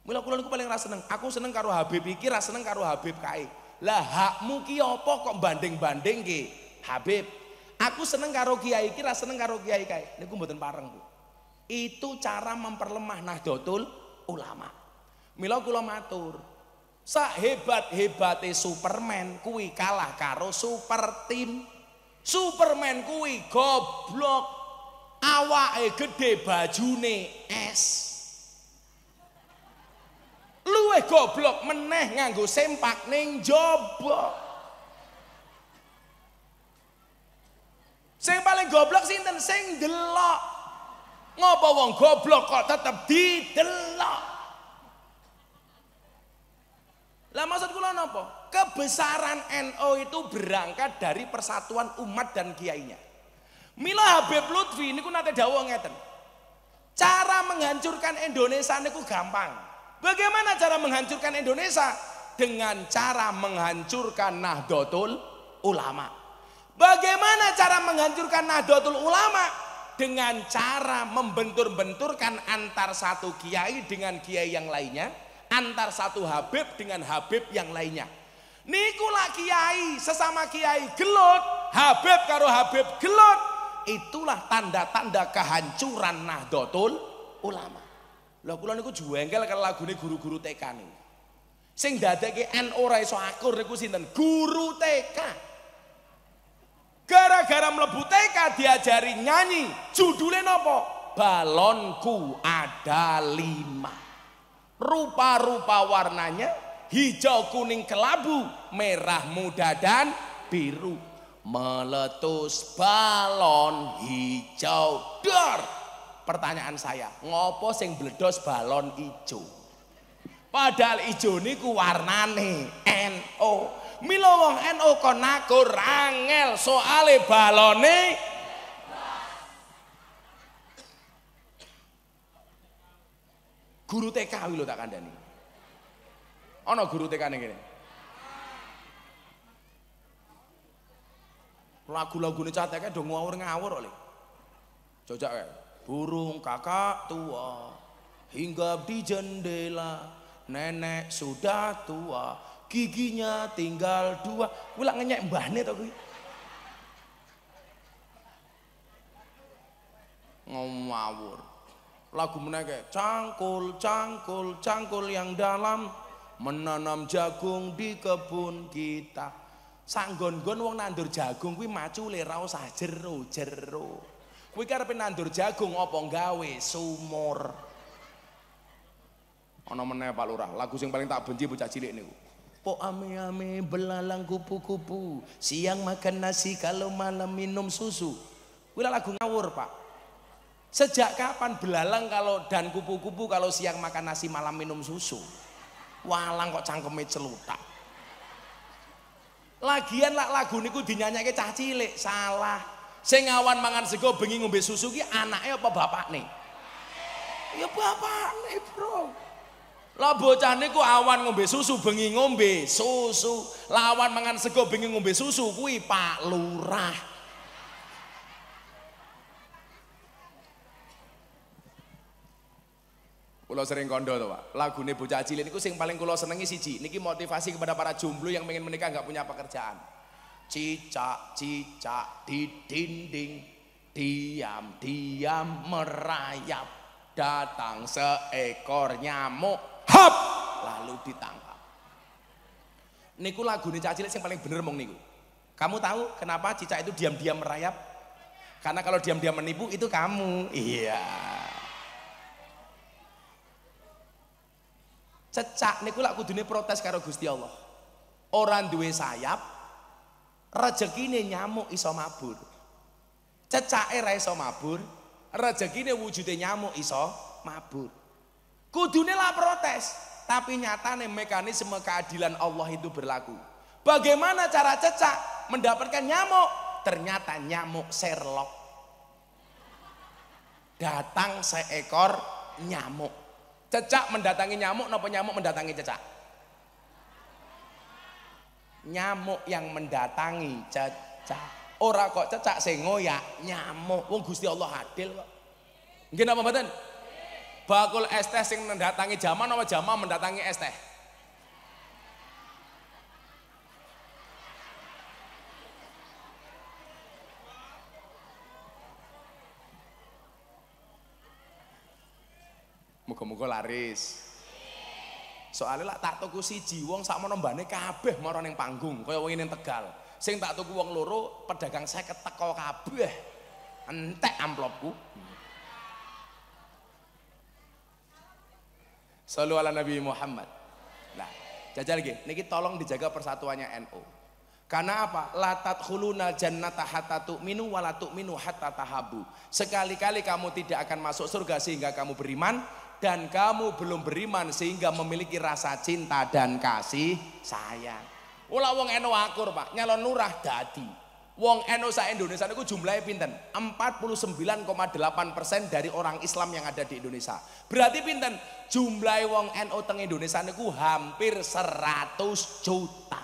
Mula kula niku paling ra seneng. Aku seneng karo Habib iki, ra seneng karo Habib kai. Lah hakmu ki apa kok banding ki? Habib? Aku seneng karo kiai iki, ra seneng karo kiai kae. Niku mboten pareng, Bu. Itu cara memperlemah Nahdlatul Ulama. Mila kula matur, sahebat-hebate Superman kui kalah karo super tim. Superman kuwi goblok. Awake gede bajune es. Luwe goblok meneh nganggo sempak ning jaba. Sing paling goblok sinten? Sing delok. ngopo wong goblok kok tetep didelok? nopo? Kebesaran NO itu berangkat dari persatuan umat dan kiainya. Mila Habib Lutfi ini ku nate dawa ngeten. Cara menghancurkan Indonesia niku gampang. Bagaimana cara menghancurkan Indonesia? Dengan cara menghancurkan Nahdlatul Ulama. Bagaimana cara menghancurkan Nahdlatul Ulama? Dengan cara membentur-benturkan antar satu kiai dengan kiai yang lainnya antar satu Habib dengan Habib yang lainnya. Niku kiai, sesama kiai gelut, Habib karo Habib gelut. Itulah tanda-tanda kehancuran Nahdlatul Ulama. Lho kula niku karena karo lagune guru-guru TK nih. Sing dadekke NU ora iso akur niku sinten? Guru TK. Gara-gara mlebu TK diajari nyanyi, judulnya nopo? Balonku ada lima rupa-rupa warnanya hijau kuning kelabu merah muda dan biru meletus balon hijau dor pertanyaan saya ngopo sing bledos balon hijau. padahal ijo niku warnane NO milo wong NO kon nakur rangel soale balone Guru TK lho tak Oh, no guru TK ning gini. lagu lagu nih cateke dong ngawur-ngawur oleh. cocok kae. Burung kakak tua hingga di jendela nenek sudah tua giginya tinggal dua kuwi lak Mbah mbahne to ngawur lagu menege cangkul cangkul cangkul yang dalam menanam jagung di kebun kita sanggon-gon wong nandur jagung kuwi macule ra usah jero jero kuwi karepe nandur jagung apa gawe sumur ana meneh Pak Lurah lagu sing paling tak benci bocah cilik niku Po ame-ame belalang kupu-kupu Siang makan nasi kalau malam minum susu Wila lagu ngawur pak Sejak kapan belalang kalau dan kupu-kupu kalau siang makan nasi malam minum susu? Walang kok cangkeme celutak. Lagian lak lagu niku dinyanyake cah cilik, salah. Sing awan mangan sego bengi ngombe susu ki anake apa bapakne? Ya bapakne, Bro. Lah bocah niku awan ngombe susu bengi ngombe susu. Lawan mangan sego bengi ngombe susu kuwi Pak Lurah. Kulo sering kondo tuh Pak. nih bocah cilik niku sing paling kulo senengi siji. Niki motivasi kepada para jomblo yang ingin menikah nggak punya pekerjaan. Cicak, cicak di dinding, diam, diam merayap. Datang seekor nyamuk, hap, lalu ditangkap. Niku lagu lagune cacil yang paling bener mong niku. Kamu tahu kenapa cicak itu diam-diam merayap? Karena kalau diam-diam menipu itu kamu. Iya. Cecak niku lak kudune protes karo Gusti Allah. orang duwe sayap, rezekine nyamuk iso mabur. Cecake ra iso mabur, rezekine wujudnya nyamuk iso mabur. Kudune lah protes, tapi nyata nih mekanisme keadilan Allah itu berlaku. Bagaimana cara cecak mendapatkan nyamuk? Ternyata nyamuk Sherlock. Datang seekor nyamuk Cecak mendatangi nyamuk nopo nyamuk mendatangi cecak? Nyamuk yang mendatangi cecak. Ora kok cecak sing ya nyamuk. Wong Gusti Allah adil kok. Nggih napa Bakul es teh sing mendatangi jamaah nopo jamaah mendatangi es teh? muka-muka laris. Soalnya lah tak tuku siji wong sama nombane kabeh moron ning panggung kaya wingi ning Tegal. Sing tak tuku wong loro pedagang saya keteko kabeh. Entek amplopku. Sallu ala Nabi Muhammad. Nah, jajal lagi. Niki tolong dijaga persatuannya NU. NO. Karena apa? Latat khuluna jannata hatta tu'minu wa la tu'minu hatta tahabu. Sekali-kali kamu tidak akan masuk surga sehingga kamu beriman, dan kamu belum beriman sehingga memiliki rasa cinta dan kasih sayang. Ula wong eno akur pak, nyalon lurah dadi. Wong eno sa Indonesia itu jumlahnya pinten? 49,8 persen dari orang Islam yang ada di Indonesia. Berarti pinten? Jumlah wong Eno teng Indonesia itu hampir 100 juta.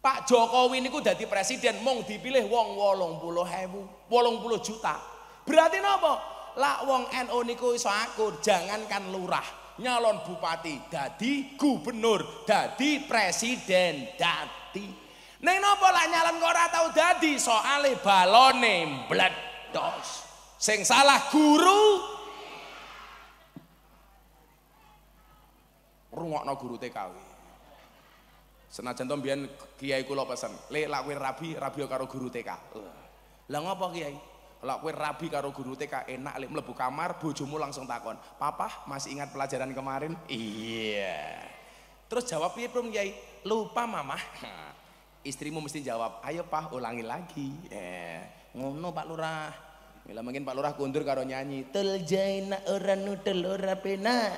Pak Jokowi niku dadi presiden mong dipilih wong wolong puluh hewu, wolong puluh juta. Berarti nopo? lak wong NU niku iso akur, jangankan lurah, nyalon bupati, dadi gubernur, dadi presiden, dadi. Ning napa lak nyalon kok ora tau dadi soale balone mbledos. Sing salah guru. Rungokno guru TKW. Senajan to mbiyen kiai kula pesen, "Le lak kowe rabi, rabi karo guru TK." Lah ngopo kiai? Lah kowe rabi karo guru TK enak lek mlebu kamar bojomu langsung takon, "Papa, masih ingat pelajaran kemarin?" Iya. Terus jawab piye, Prom Kiai? Lupa, Mamah. Istrimu mesti jawab, "Ayo, Pak, ulangi lagi." Eh, ngono Pak Lurah. Bila ya mungkin Pak Lurah kundur karo nyanyi, "Tel jaina ora nudel ora pena."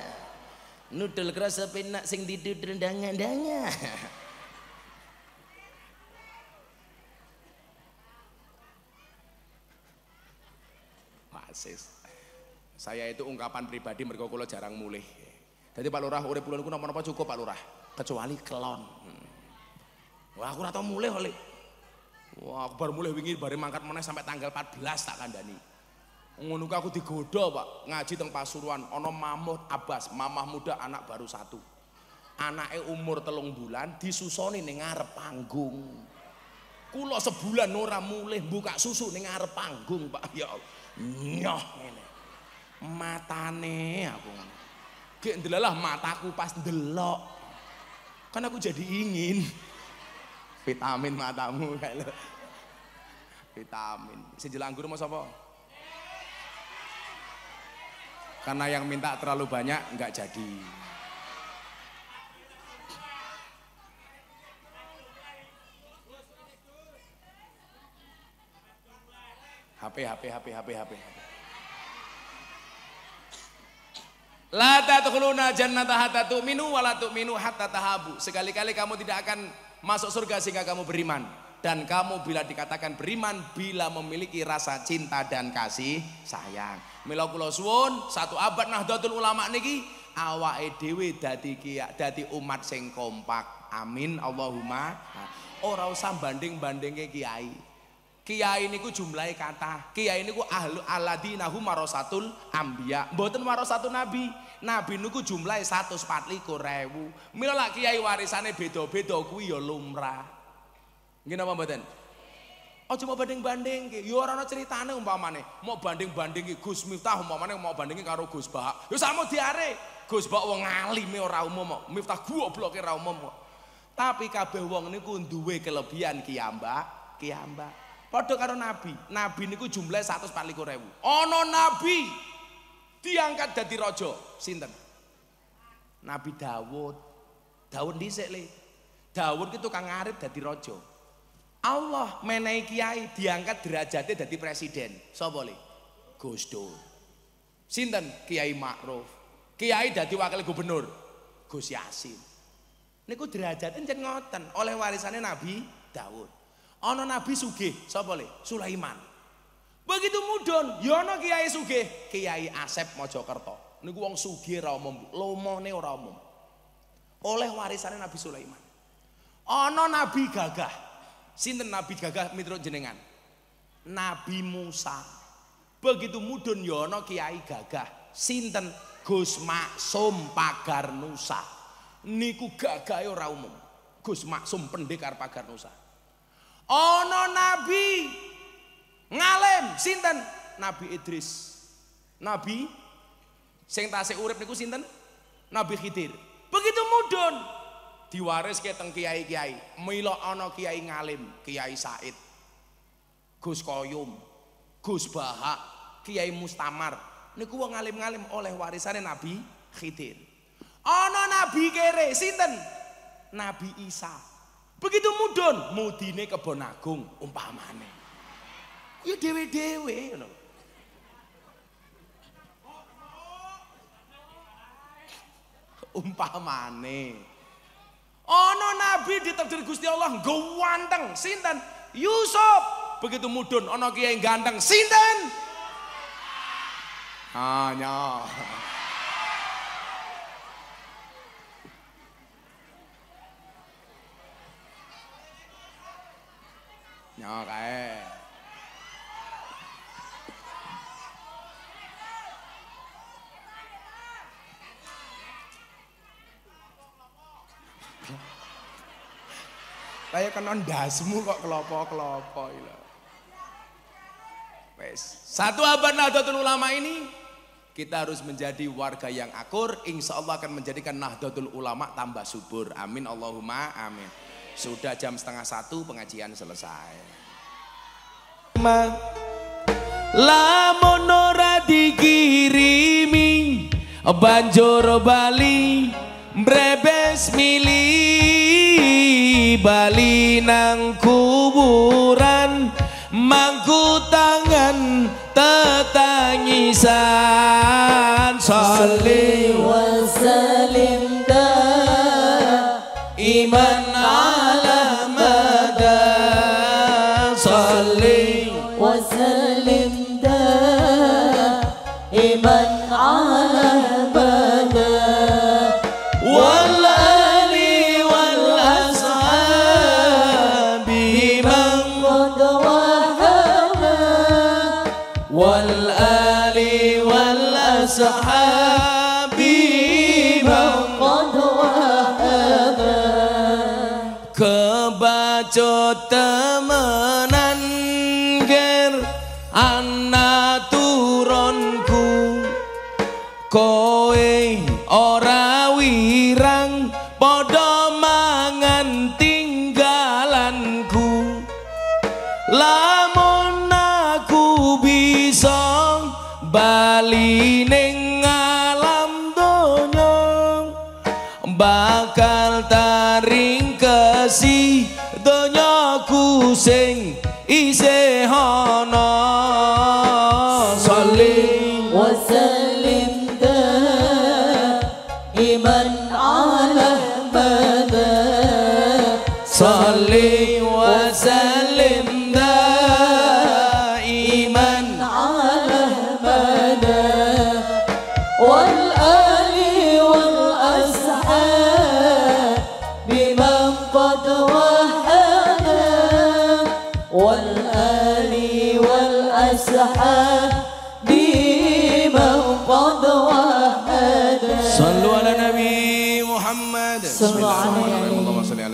Nudel kerasa penak sing didudel dangan-dangan. persis saya itu ungkapan pribadi mergo kula jarang mulih jadi Pak Lurah urip kula niku napa-napa cukup Pak Lurah kecuali kelon hmm. wah aku ora tau mulih oleh wah aku baru mulih wingi bare mangkat meneh sampai tanggal 14 tak kandani ngono aku digoda Pak ngaji teng Pasuruan ana Mamut Abbas mamah muda anak baru satu anaknya umur telung bulan disusoni ning ngarep panggung kulo sebulan ora mulih buka susu ning ngarep panggung Pak ya Allah nyoh ngene. Matane aku gak ndelalah mataku pas ndelok. Kan aku jadi ingin. Vitamin matamu kalau vitamin Vitamin. Sejelanggur mau sopo Karena yang minta terlalu banyak nggak jadi. HP, HP, HP, HP, HP. La tadkhuluna jannata hatta tu'minu wa la tu'minu hatta tahabu. Sekali-kali kamu tidak akan masuk surga sehingga kamu beriman. Dan kamu bila dikatakan beriman bila memiliki rasa cinta dan kasih sayang. Mila kula suwun, satu abad Nahdlatul Ulama niki awake dhewe dadi dadi umat sing kompak. Amin Allahumma. Ora usah banding-bandinge kiai. Kiai ini ku jumlahi kata. Kiai ini ku ahlu alladzina hum marosatul ambia Mboten marosatul nabi. Nabi niku ku 124.000. Mila lak kiai warisane beda-beda kuwi ya lumrah. gini apa mboten? Oh cuma banding-banding Ya ora orang critane umpamane. Mau banding-banding Gus Miftah umpamane mau bandingi karo Gus Bak. Ya sama diare. Gus Bak wong alime ora umum. Miftah blokir ora umum. Tapi kabeh wong ini ku duwe kelebihan kiamba, kiamba, Padahal karo nabi. Nabi niku jumlahe 124.000. Ono nabi diangkat jadi rojo, Sinten? Nabi Dawud. Dawud dhisik le. Dawud itu kang ngarit rojo. rojo. Allah menaiki kiai diangkat derajatnya jadi presiden. So boleh, Gus Dur. Sinten? Kiai Makrof, Kiai jadi wakil gubernur. Gus Yasin. Niku derajatnya jadi ngoten oleh warisannya Nabi Dawud. Ono nabi sugih, sapa le? Sulaiman. Begitu mudon Yono ya kiai sugih, Kiai Asep Mojokerto. Niku wong suge ra umum, lomone ora umum. Oleh warisannya Nabi Sulaiman. Ono nabi gagah. Sinten nabi gagah miturut jenengan? Nabi Musa. Begitu mudon Yono ya kiai gagah. Sinten Gus Maksum Pagar Nusa. Niku gagah e ora umum. Gus Maksum Pendekar Pagar Nusa. Ono nabi ngalem sinten? Nabi Idris. Nabi sing tasih urip niku sinten? Nabi Khidir. Begitu mudun diwaris ke teng kiai-kiai. milo ono kiai ngalim, Kiai Said. Gus Koyum, Gus Bahak, Kiai Mustamar. Niku wong ngalim-ngalim oleh warisannya Nabi Khidir. ono nabi kere sinten? Nabi Isa. Begitu mudun, mudine kebon agung umpamane. Ya dewe-dewe ngono. Umpamane. Ono nabi ditakdir Gusti Allah nggo wanteng, sinten? Yusuf. Begitu mudun ono kiai ganteng, sinten? Ah, nyoh. Ya kae. Kaya kena semua kok kelopo-kelopo ilo. Wes, satu abad Nahdlatul Ulama ini kita harus menjadi warga yang akur, insya Allah akan menjadikan Nahdlatul Ulama tambah subur. Amin Allahumma amin. Sudah jam setengah satu pengajian selesai. Ma, lamun ora digirimi banjur Bali brebes mili Bali nang kuburan mangku tangan tetangisan salim wa salim e sem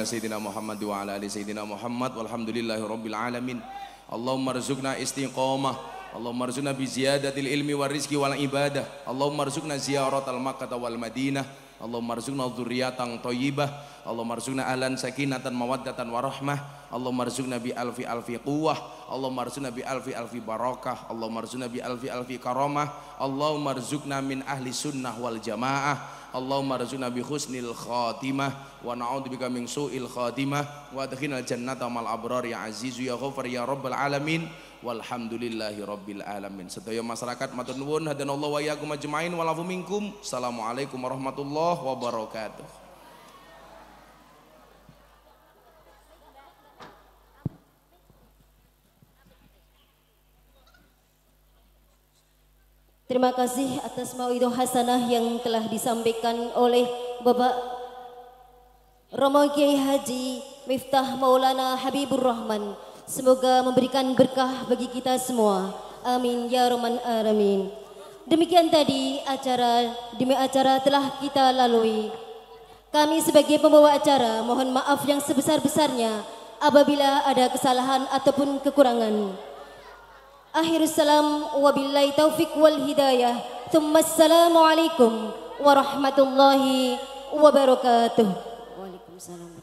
sayyidina Muhammad wa ala ali sayyidina Muhammad walhamdulillahi rabbil alamin Allahumma rizukna istiqomah Allahumma rizukna bi ziyadatil ilmi wal rizki wal ibadah Allahumma rizukna ziyarat al makkah wal madinah Allahumma rizukna dhurriyatan thayyibah Allahumma rizukna ahlan sakinatan mawaddatan warahmah Allahumma rizukna bi alfi alfi quwwah Allahumma rizukna bi alfi alfi barakah Allahumma rizukna bi alfi alfi karamah Allahumma rizukna min ahli sunnah wal jamaah Allahumma razuna bi husnil khatimah wa na'udzubika min su'il khatimah wa adkhilna jannata mal abrar ya azizu ya ghafar ya rabbal alamin walhamdulillahi rabbil alamin sedaya masyarakat matur nuwun hadanallahu wa iyyakum ajmain wa minkum assalamualaikum warahmatullahi wabarakatuh Terima kasih atas mauidho hasanah yang telah disampaikan oleh Bapak Romo Kiai Haji Miftah Maulana Habibur Rahman. Semoga memberikan berkah bagi kita semua. Amin ya roman alamin. Demikian tadi acara demi acara telah kita lalui. Kami sebagai pembawa acara mohon maaf yang sebesar-besarnya apabila ada kesalahan ataupun kekurangan. Akhir salam wabillahi taufik wal hidayah. assalamu assalamualaikum warahmatullahi wabarakatuh. Waalaikumsalam.